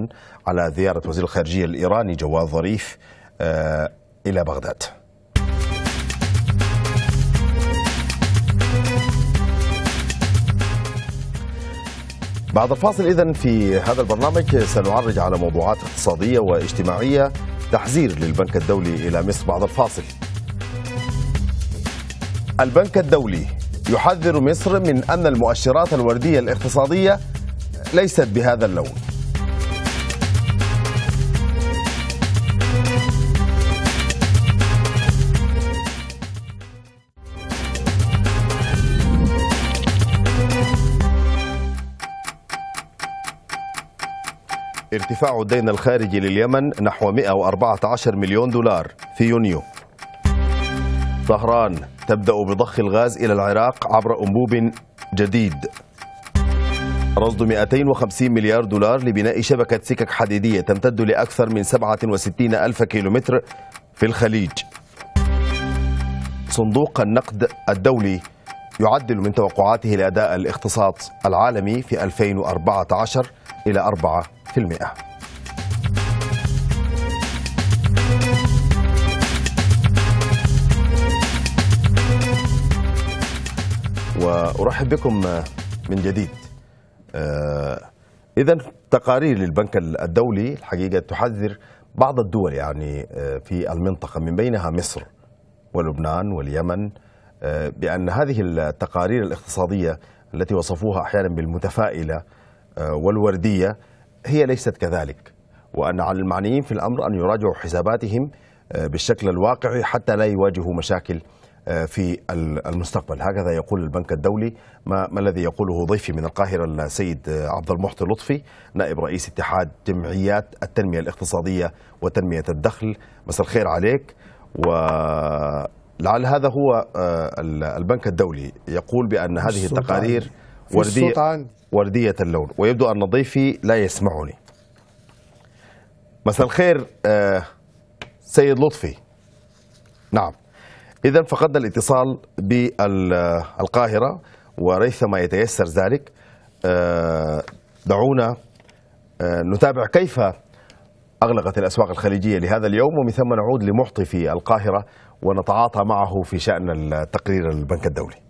على زياره وزير الخارجيه الايراني جواد ظريف آه، الى بغداد. بعد الفاصل إذن في هذا البرنامج سنعرج على موضوعات اقتصادية واجتماعية تحذير للبنك الدولي إلى مصر بعد الفاصل البنك الدولي يحذر مصر من أن المؤشرات الوردية الاقتصادية ليست بهذا اللون ارتفاع الدين الخارجي لليمن نحو 114 مليون دولار في يونيو طهران تبدأ بضخ الغاز إلى العراق عبر أنبوب جديد رصد 250 مليار دولار لبناء شبكة سكك حديدية تمتد لأكثر من 67 ألف كيلومتر في الخليج صندوق النقد الدولي يعدل من توقعاته لأداء الاقتصاد العالمي في 2014 إلى 4%. وأرحب بكم من جديد آه، إذا تقارير للبنك الدولي الحقيقة تحذر بعض الدول يعني آه، في المنطقة من بينها مصر ولبنان واليمن آه، بأن هذه التقارير الاقتصادية التي وصفوها أحيانا بالمتفائلة آه، والوردية هي ليست كذلك وأن على المعنيين في الأمر أن يراجعوا حساباتهم آه، بالشكل الواقعي حتى لا يواجهوا مشاكل في المستقبل هكذا يقول البنك الدولي ما, ما الذي يقوله ضيفي من القاهرة السيد عبد المحتي لطفي نائب رئيس اتحاد جمعيات التنمية الاقتصادية وتنمية الدخل مساء الخير عليك و لعل هذا هو آه، البنك الدولي يقول بأن هذه التقارير وردية, وردية اللون ويبدو أن ضيفي لا يسمعني مساء الخير آه، سيد لطفي نعم إذا فقدنا الاتصال بالقاهرة وريثما يتيسر ذلك آه، دعونا نتابع كيف أغلقت الأسواق الخليجية لهذا اليوم ومن ثم نعود لمعطي في القاهرة ونتعاطى معه في شأن التقرير البنك الدولي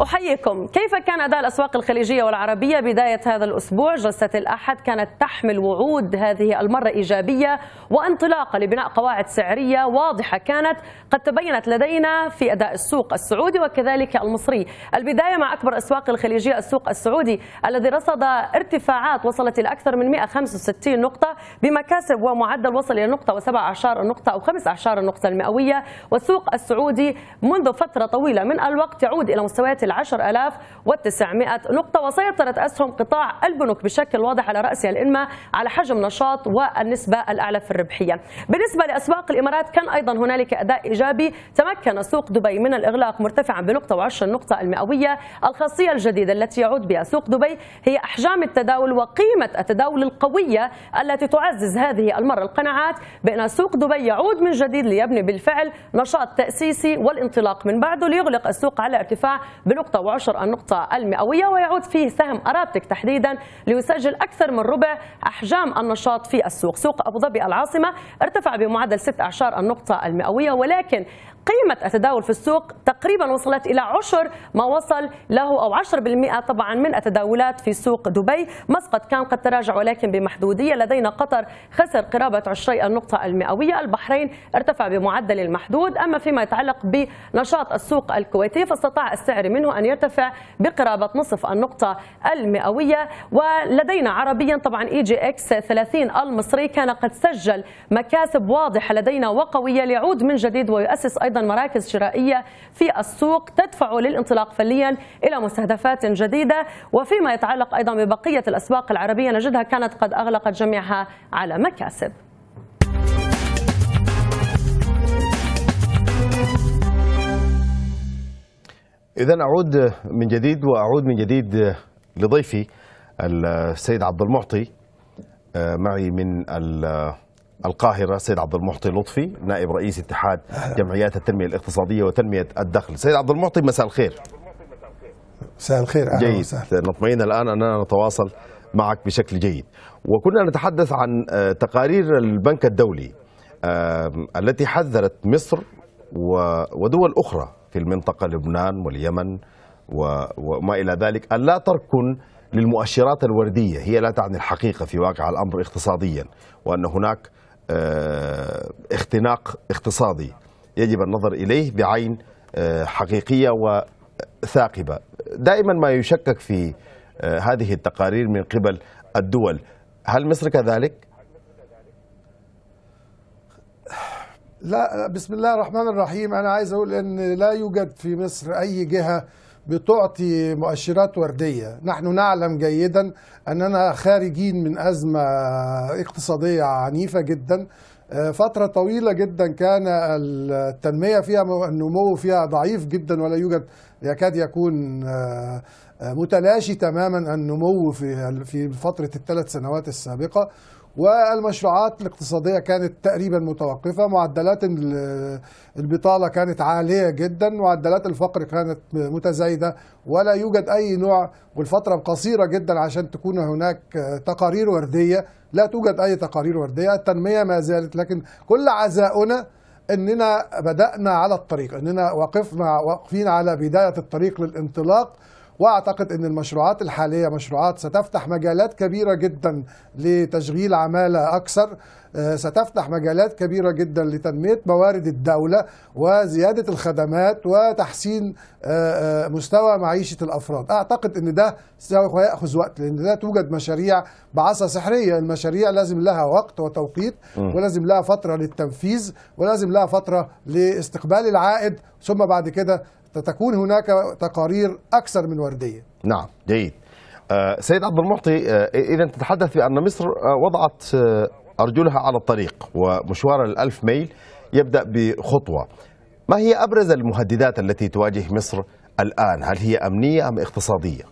أحييكم كيف كان أداء الأسواق الخليجية والعربية بداية هذا الأسبوع جلسة الأحد كانت تحمل وعود هذه المرة إيجابية وانطلاقة لبناء قواعد سعرية واضحة كانت قد تبينت لدينا في أداء السوق السعودي وكذلك المصري البداية مع أكبر أسواق الخليجية السوق السعودي الذي رصد ارتفاعات وصلت إلى أكثر من 165 نقطة بمكاسب ومعدل وصل إلى نقطة وسبع عشر نقطة أو خمس عشر نقطة المئوية والسوق السعودي منذ فترة طويلة من الوقت يعود إلى مستويات العشر ألاف وتسعمائة نقطة وسيطرت أسهم قطاع البنوك بشكل واضح على رأسها الإنما على حجم نشاط والنسبة الأعلى في الربحية بالنسبة لأسواق الإمارات كان أيضا هنالك أداء إيجابي تمكن سوق دبي من الإغلاق مرتفعا بنقطة وعشر النقطة المئوية الخاصية الجديدة التي يعود بها سوق دبي هي أحجام التداول وقيمة التداول القوية التي تعزز هذه المرة القناعات بأن سوق دبي يعود من جديد ليبني بالفعل نشاط تأسيسي والانطلاق من بعده ليغلق السوق على ارتفاع بنقطة وعشر النقطة المئوية ويعود فيه سهم أرابتك تحديدا ليسجل أكثر من ربع أحجام النشاط في السوق سوق أبو ظبي العاصمة ارتفع بمعدل ست أعشار النقطة المئوية ولكن قيمة التداول في السوق تقريبا وصلت إلى عشر ما وصل له أو 10% طبعا من التداولات في سوق دبي مسقط كان قد تراجع ولكن بمحدودية لدينا قطر خسر قرابة 20 النقطة المئوية البحرين ارتفع بمعدل المحدود أما فيما يتعلق بنشاط السوق الكويتي فاستطاع السعر منه أن يرتفع بقرابة نصف النقطة المئوية ولدينا عربيا طبعا إي جي إكس 30 المصري كان قد سجل مكاسب واضحة لدينا وقوية ليعود من جديد ويؤسس أيضا أيضا مراكز شرائية في السوق تدفع للانطلاق فليا إلى مستهدفات جديدة وفيما يتعلق أيضا ببقية الأسواق العربية نجدها كانت قد أغلقت جميعها على مكاسب إذا أعود من جديد وأعود من جديد لضيفي السيد عبد المعطي آه، معي من القاهرة سيد عبد المعطي لطفي نائب رئيس اتحاد جمعيات التنمية الاقتصادية وتنمية الدخل سيد عبد المعطي مساء الخير مساء الخير جيد نطمئن الآن أننا نتواصل معك بشكل جيد وكنا نتحدث عن آه، تقارير البنك الدولي التي حذرت مصر ودول أخرى في المنطقة لبنان واليمن وما إلى ذلك ان لا تركن للمؤشرات الوردية هي لا تعني الحقيقة في واقع الأمر اقتصاديا وأن هناك آه، اختناق اقتصادي يجب النظر إليه بعين آه، حقيقية وثاقبة دائما ما يشكك في آه، هذه التقارير من قبل الدول هل مصر كذلك؟ لا بسم الله الرحمن الرحيم أنا عايز أقول أن لا يوجد في مصر أي جهة بتعطي مؤشرات وردية نحن نعلم جيدا أننا خارجين من أزمة اقتصادية عنيفة جدا آه، فترة طويلة جدا كان التنمية فيها النمو فيها ضعيف جدا ولا يوجد يكاد يكون آه، آه، متلاشي تماما النمو في في فترة الثلاث سنوات السابقة والمشروعات الاقتصادية كانت تقريبا متوقفة معدلات البطالة كانت عالية جدا معدلات الفقر كانت متزايدة ولا يوجد أي نوع والفترة قصيرة جدا عشان تكون هناك تقارير وردية لا توجد أي تقارير وردية التنمية ما زالت لكن كل عزاؤنا اننا بدانا على الطريق اننا وقفنا واقفين على بدايه الطريق للانطلاق واعتقد ان المشروعات الحاليه مشروعات ستفتح مجالات كبيره جدا لتشغيل عماله اكثر آه، ستفتح مجالات كبيره جدا لتنميه موارد الدوله وزياده الخدمات وتحسين آه، آه، مستوى معيشه الافراد اعتقد ان ده سوف ياخذ وقت لان لا توجد مشاريع بعصا سحريه المشاريع لازم لها وقت وتوقيت ولازم لها فتره للتنفيذ ولازم لها فتره لاستقبال العائد ثم بعد كده تكون هناك تقارير أكثر من وردية نعم جيد آه، سيد عبد المعطي آه، إذا تتحدث بأن مصر آه، وضعت أرجلها على الطريق ومشوار الألف ميل يبدأ بخطوة ما هي أبرز المهددات التي تواجه مصر الآن هل هي أمنية أم اقتصادية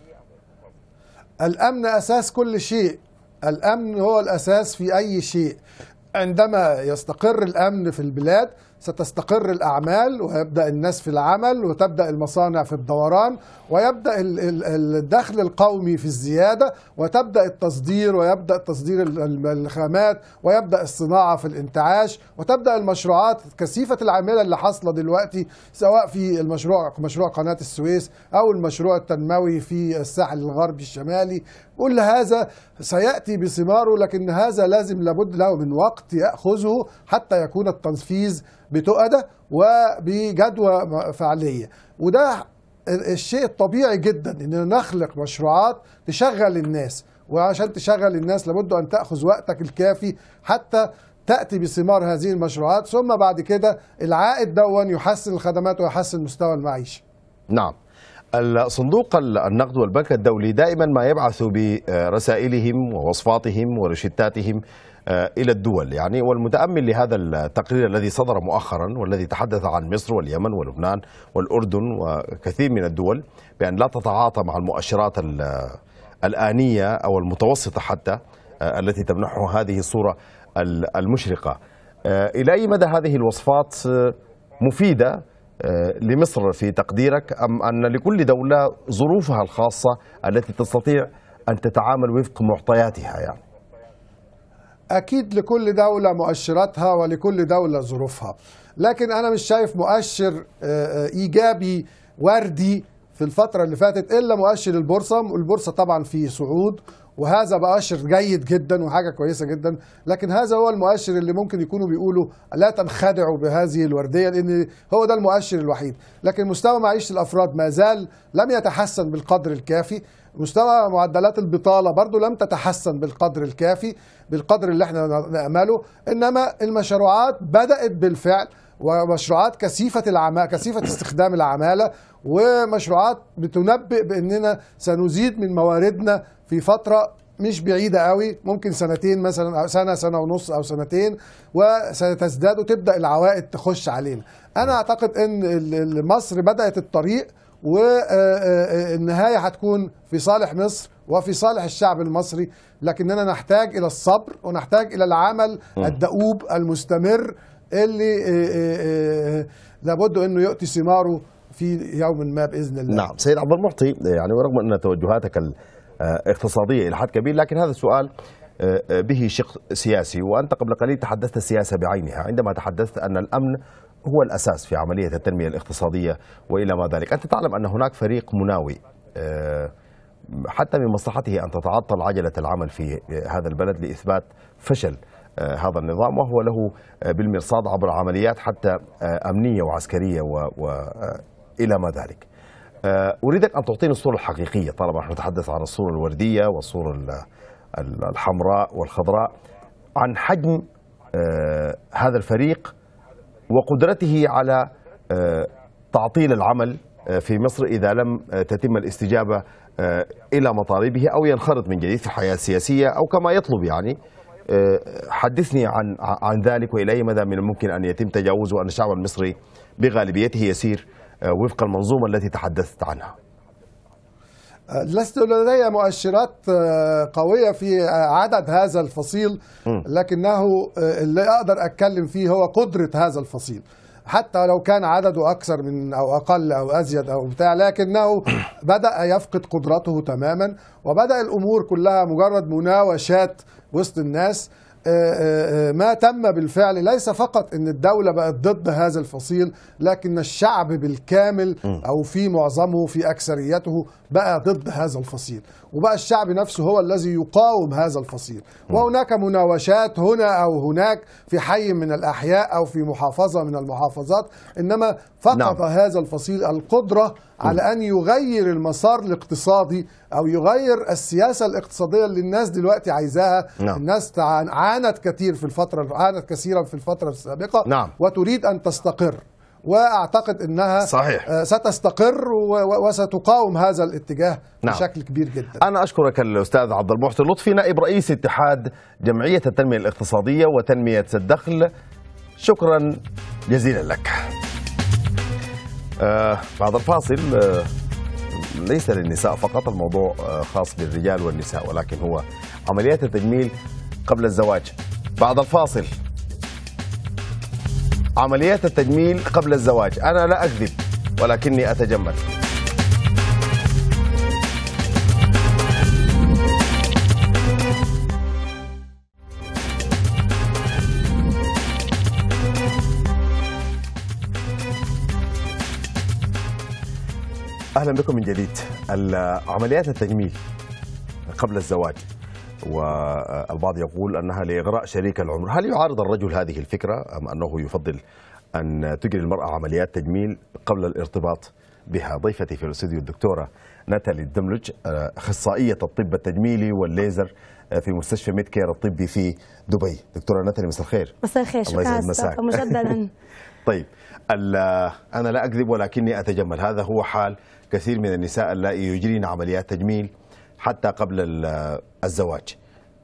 الأمن أساس كل شيء الأمن هو الأساس في أي شيء عندما يستقر الأمن في البلاد ستستقر الأعمال ويبدأ الناس في العمل وتبدأ المصانع في الدوران ويبدأ الدخل القومي في الزيادة وتبدأ التصدير ويبدأ تصدير الخامات ويبدأ الصناعة في الانتعاش وتبدأ المشروعات كثيفة العاملة اللي حاصلة دلوقتي سواء في المشروع مشروع قناة السويس أو المشروع التنموي في الساحل الغربي الشمالي كل هذا سيأتي بثماره لكن هذا لازم لابد له من وقت يأخذه حتى يكون التنفيذ بتؤدة وبجدوى فعلية وده الشيء الطبيعي جدا اننا نخلق مشروعات تشغل الناس وعشان تشغل الناس لابد ان تاخذ وقتك الكافي حتى تاتي بثمار هذه المشروعات ثم بعد كده العائد دون يحسن الخدمات ويحسن مستوى المعيشه. نعم. الصندوق النقد والبنك الدولي دائما ما يبعث برسائلهم ووصفاتهم وروشتاتهم آه، إلى الدول يعني والمتأمل لهذا التقرير الذي صدر مؤخرا والذي تحدث عن مصر واليمن ولبنان والأردن وكثير من الدول بأن لا تتعاطى مع المؤشرات الآنية أو المتوسطة حتى آه، التي تمنحه هذه الصورة المشرقة آه، إلى أي مدى هذه الوصفات مفيدة لمصر في تقديرك أم أن لكل دولة ظروفها الخاصة التي تستطيع أن تتعامل وفق معطياتها يعني أكيد لكل دولة مؤشراتها ولكل دولة ظروفها لكن أنا مش شايف مؤشر آه، آه، إيجابي وردي في الفترة اللي فاتت إلا مؤشر البورصة البورصة طبعا في صعود وهذا مؤشر جيد جدا وحاجة كويسة جدا لكن هذا هو المؤشر اللي ممكن يكونوا بيقولوا لا تنخدعوا بهذه الوردية لأن هو ده المؤشر الوحيد لكن مستوى معيشة الأفراد ما زال لم يتحسن بالقدر الكافي مستوى معدلات البطالة برضو لم تتحسن بالقدر الكافي بالقدر اللي احنا نأمله إنما المشروعات بدأت بالفعل ومشروعات كثيفة العمالة كثيفة استخدام العمالة ومشروعات بتنبئ بأننا سنزيد من مواردنا في فترة مش بعيدة قوي ممكن سنتين مثلا أو سنة سنة ونص أو سنتين وستزداد وتبدأ العوائد تخش علينا أنا أعتقد أن مصر بدأت الطريق والنهاية هتكون في صالح مصر وفي صالح الشعب المصري لكننا نحتاج إلى الصبر ونحتاج إلى العمل الدؤوب المستمر اللي آه، آه، آه، لابد أنه يؤتي ثماره في يوم ما باذن الله. نعم، سيد عبد المعطي يعني ورغم ان توجهاتك الاقتصاديه الى حد كبير لكن هذا السؤال به شق سياسي وانت قبل قليل تحدثت السياسه بعينها عندما تحدثت ان الامن هو الأساس في عملية التنمية الاقتصادية وإلى ما ذلك أنت تعلم أن هناك فريق مناوي آه، حتى من مصلحته أن تتعطل عجلة العمل في آه، هذا البلد لإثبات فشل آه، هذا النظام وهو له بالمرصاد عبر عمليات حتى أمنية وعسكرية وإلى ما ذلك أريدك أن تعطيني الصورة الحقيقية طالما نحن نتحدث عن الصورة الوردية والصورة الحمراء والخضراء عن حجم هذا الفريق وقدرته على آه، تعطيل العمل آه، في مصر إذا لم آه، تتم الاستجابة إلى مطالبه أو ينخرط من جديد في الحياة السياسية أو كما يطلب يعني حدثني عن عن ذلك والى اي مدى من الممكن ان يتم تجاوزه ان الشعب المصري بغالبيته يسير وفق المنظومه التي تحدثت عنها. لست لدي مؤشرات آه، قوية في آه، عدد هذا الفصيل لكنه آه، اللي أقدر أتكلم فيه هو قدرة هذا الفصيل حتى لو كان عدده أكثر من أو أقل أو أزيد أو بتاع لكنه (coughs) بدأ يفقد قدرته تماما وبدأ الأمور كلها مجرد مناوشات وسط الناس آه، آه، آه، ما تم بالفعل ليس فقط ان الدولة بقت ضد هذا الفصيل لكن الشعب بالكامل او في معظمه في اكثريته بقى ضد هذا الفصيل وبقى الشعب نفسه هو الذي يقاوم هذا الفصيل وهناك مناوشات هنا أو هناك في حي من الأحياء أو في محافظة من المحافظات إنما فقد نعم. هذا الفصيل القدرة على نعم. أن يغير المسار الاقتصادي أو يغير السياسة الاقتصادية اللي الناس دلوقتي عايزاها نعم. الناس عانت كثير في الفترة عانت كثيرا في الفترة السابقة نعم. وتريد أن تستقر واعتقد انها صحيح. آه، ستستقر وستقاوم هذا الاتجاه نعم. بشكل كبير جدا انا اشكرك الاستاذ عبد المحسن لطفي نائب رئيس اتحاد جمعيه التنميه الاقتصاديه وتنميه الدخل شكرا جزيلا لك آه، بعد الفاصل آه، ليس للنساء فقط الموضوع خاص بالرجال والنساء ولكن هو عمليات التجميل قبل الزواج بعد الفاصل عمليات التجميل قبل الزواج أنا لا أكذب ولكني أتجمل اهلا بكم من جديد عمليات التجميل قبل الزواج والبعض يقول أنها لإغراء شريك العمر هل يعارض الرجل هذه الفكرة أم أنه يفضل أن تجري المرأة عمليات تجميل قبل الارتباط بها ضيفتي في الاستوديو الدكتورة ناتالي الدملج آه، أخصائية الطب التجميلي والليزر آه، في مستشفى ميد كير الطبي في دبي دكتورة ناتالي مساء الخير مساء الخير شكرا مساك مجددا (laughs) طيب آه، أنا لا أكذب ولكني أتجمل هذا هو حال كثير من النساء اللائي يجرين عمليات تجميل حتى قبل الزواج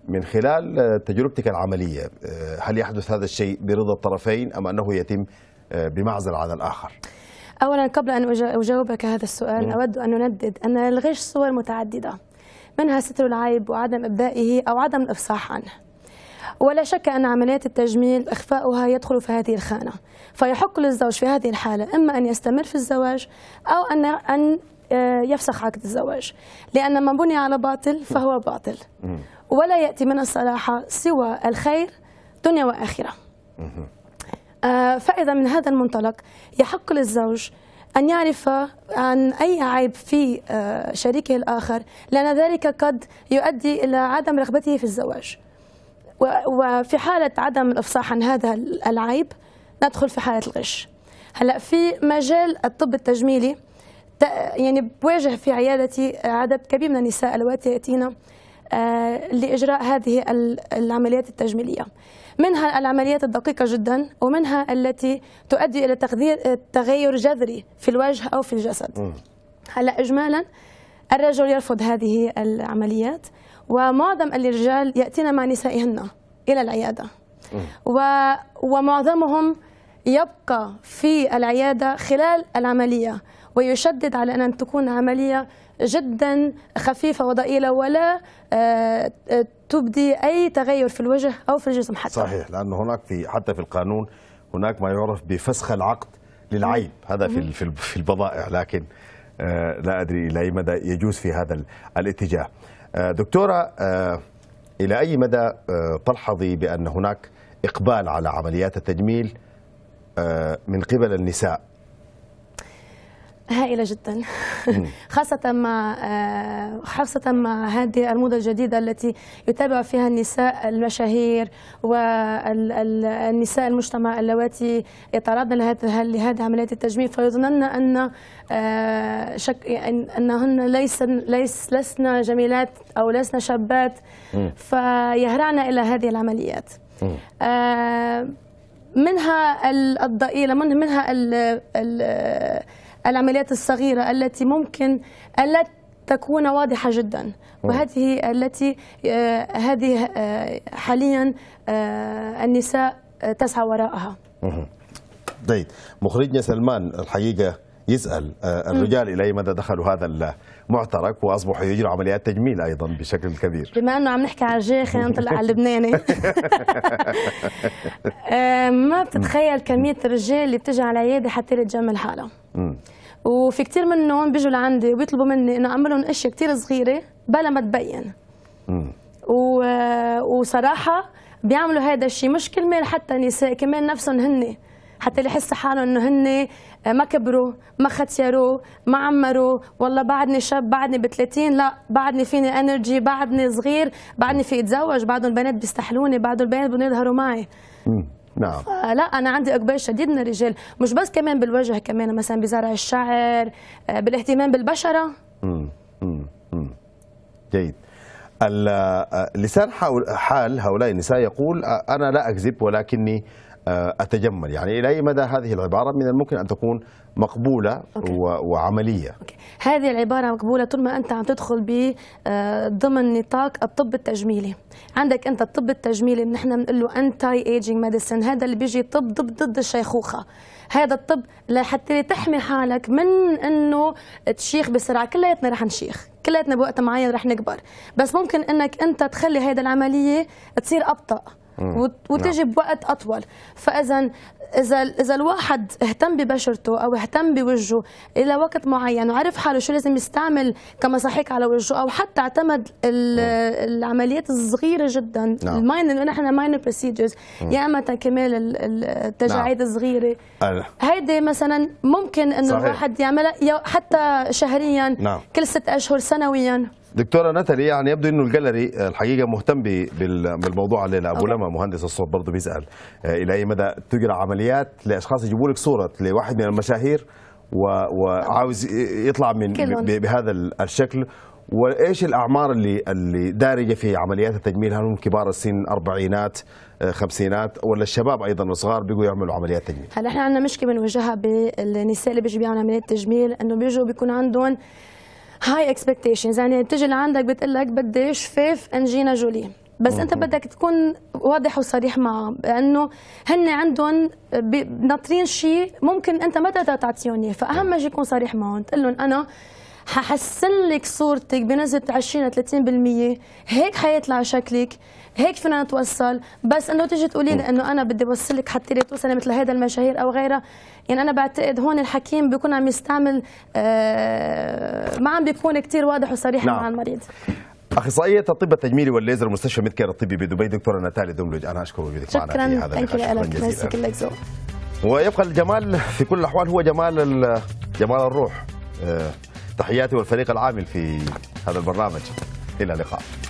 من خلال تجربتك العملية آه، هل يحدث هذا الشيء برضا الطرفين أم أنه يتم آه، بمعزل عن الآخر؟ أولا قبل أن أجاوبك هذا السؤال نعم. أود أن أندد أن الغش صور متعددة منها ستر العيب وعدم إبدائه أو عدم الإفصاح عنه ولا شك أن عمليات التجميل إخفاؤها يدخل في هذه الخانة فيحق للزوج في هذه الحالة إما أن يستمر في الزواج أو أن أن آه، يفسخ عقد الزواج لأن من بني على باطل فهو باطل ولا يأتي من الصلاح سوى الخير دنيا وآخرة آه، فإذا من هذا المنطلق يحق للزوج أن يعرف عن أي عيب في آه، شريكه الآخر لأن ذلك قد يؤدي إلى عدم رغبته في الزواج وفي حالة عدم الإفصاح عن هذا العيب ندخل في حالة الغش هلأ في مجال الطب التجميلي يعني بواجه في عيادتي عدد كبير من النساء اللواتي يأتينا آه، لإجراء هذه العمليات التجميلية منها العمليات الدقيقة جدا ومنها التي تؤدي إلى تغير جذري في الوجه أو في الجسد هلا إجمالا الرجل يرفض هذه العمليات ومعظم الرجال يأتينا مع نسائهن إلى العيادة و... ومعظمهم يبقى في العيادة خلال العملية ويشدد على أن تكون عملية جدا خفيفة وضئيلة ولا آه، آه، تبدي أي تغير في الوجه أو في الجسم حتى صحيح لأن هناك في حتى في القانون هناك ما يعرف بفسخ العقد للعيب هذا في في البضائع لكن آه، لا أدري إلى أي مدى يجوز في هذا الاتجاه دكتورة إلى أي مدى تلحظي بأن هناك إقبال على عمليات التجميل من قبل النساء هائله جدا (laughs) خاصه مع آه، خاصه مع هذه الموضه الجديده التي يتابع فيها النساء المشاهير والنساء المجتمع اللواتي يتعرضن لهذه عمليات التجميل فيظنن ان آه، شك انهن ليسن ليس لسنا جميلات او لسن شابات فيهرعن الى هذه العمليات منها الضئيله منها ال العمليات الصغيرة التي ممكن ألا تكون واضحة جدا وهذه التي آه، هذه آه، حاليا آه، النساء تسعى وراءها طيب مخرجنا سلمان الحقيقة يسأل الرجال إلى أي مدى دخلوا هذا المعترك وأصبحوا يجروا عمليات تجميل أيضا بشكل كبير بما أنه عم نحكي على الجي خلينا يعني نطلع على اللبناني (laughs) (laughs) ما بتتخيل كمية الرجال اللي بتجي على العيادة حتى تجمل حالها وفي كثير منهم بيجوا لعندي وبيطلبوا مني انه اعمل لهم اشياء كثير صغيره بلا ما تبين و... وصراحه بيعملوا هذا الشيء مش كل مين حتى نساء كمان نفسهم هن حتى اللي يحسوا حالهم انه هن آه، ما كبروا ما ختيروا ما عمروا والله بعدني شاب بعدني ب 30 لا بعدني فيني انرجي بعدني صغير بعدني في اتزوج بعدهم البنات بيستحلوني بعدهم البنات بدهم يظهروا معي نعم لا انا عندي اقبال شديد من الرجال مش بس كمان بالوجه كمان مثلا بزرع الشعر آه، بالاهتمام بالبشره امم امم جيد آه، لسان حال هؤلاء النساء يقول آه، انا لا اكذب ولكني آه، أتجمل يعني إلى أي مدى هذه العبارة من الممكن أن تكون مقبولة أوكي. وعملية أوكي. هذه العبارة مقبولة طول ما أنت عم تدخل ب آه، ضمن نطاق الطب التجميلي عندك أنت الطب التجميلي نحن بنقول له أنتي ايجينج ميديسن هذا اللي بيجي طب ضد ضد الشيخوخة هذا الطب لحتى تحمي حالك من أنه تشيخ بسرعة كلياتنا رح نشيخ كلياتنا بوقت معين رح نكبر بس ممكن أنك أنت تخلي هذه العملية تصير أبطأ وتجي نعم. بوقت اطول فاذا اذا اذا الواحد اهتم ببشرته او اهتم بوجهه الى وقت معين وعرف حاله شو لازم يستعمل كمساحيق على وجهه او حتى اعتمد العمليات الصغيره جدا نعم. الماينر نحن ماينر بروسيدجرز يا اما كمان التجاعيد نعم. الصغيره هيدي مثلا ممكن انه الواحد يعملها حتى شهريا نعم. كل ست اشهر سنويا دكتوره نتالي يعني يبدو انه الجاليري الحقيقه مهتم بالموضوع الليله ابو لما مهندس الصوت برضه بيسال آه، الى اي مدى تجرى عمليات لاشخاص يجيبوا لك صوره لواحد من المشاهير وعاوز يطلع من بهذا الشكل وايش الاعمار اللي اللي دارجه في عمليات التجميل هل هم كبار السن اربعينات آه، خمسينات ولا الشباب ايضا الصغار بيجوا يعملوا عمليات تجميل هلا احنا عندنا مشكله بنواجهها بالنساء اللي بيجوا بيعملوا عمليات تجميل انه بيجوا بيكون عندهم هاي اكسبكتيشنز يعني بتجي لعندك بتقول لك بدي شفاف انجينا جولي بس انت بدك تكون واضح وصريح معه لانه هن عندهم ناطرين شيء ممكن انت ما تقدر تعطيهم اياه فاهم شيء يكون صريح معهم تقول لهم انا ححسن لك صورتك بنسبه 20 30% هيك حيطلع شكلك هيك فينا نتوصل بس انه تيجي تقولي لي انه انا بدي اوصلك حتى لي توصلي مثل هذا المشاهير او غيرها يعني انا بعتقد هون الحكيم بيكون عم يستعمل آه، ما عم بيكون كثير واضح وصريح نعم. مع المريض اخصائيه الطب التجميلي والليزر مستشفى ميدكير الطبي بدبي دكتوره نتالي دملج انا اشكر وجودك معنا في هذا اللقاء شكرا لك ويبقى الجمال في كل الاحوال هو جمال جمال الروح آه، تحياتي والفريق العامل في هذا البرنامج الى اللقاء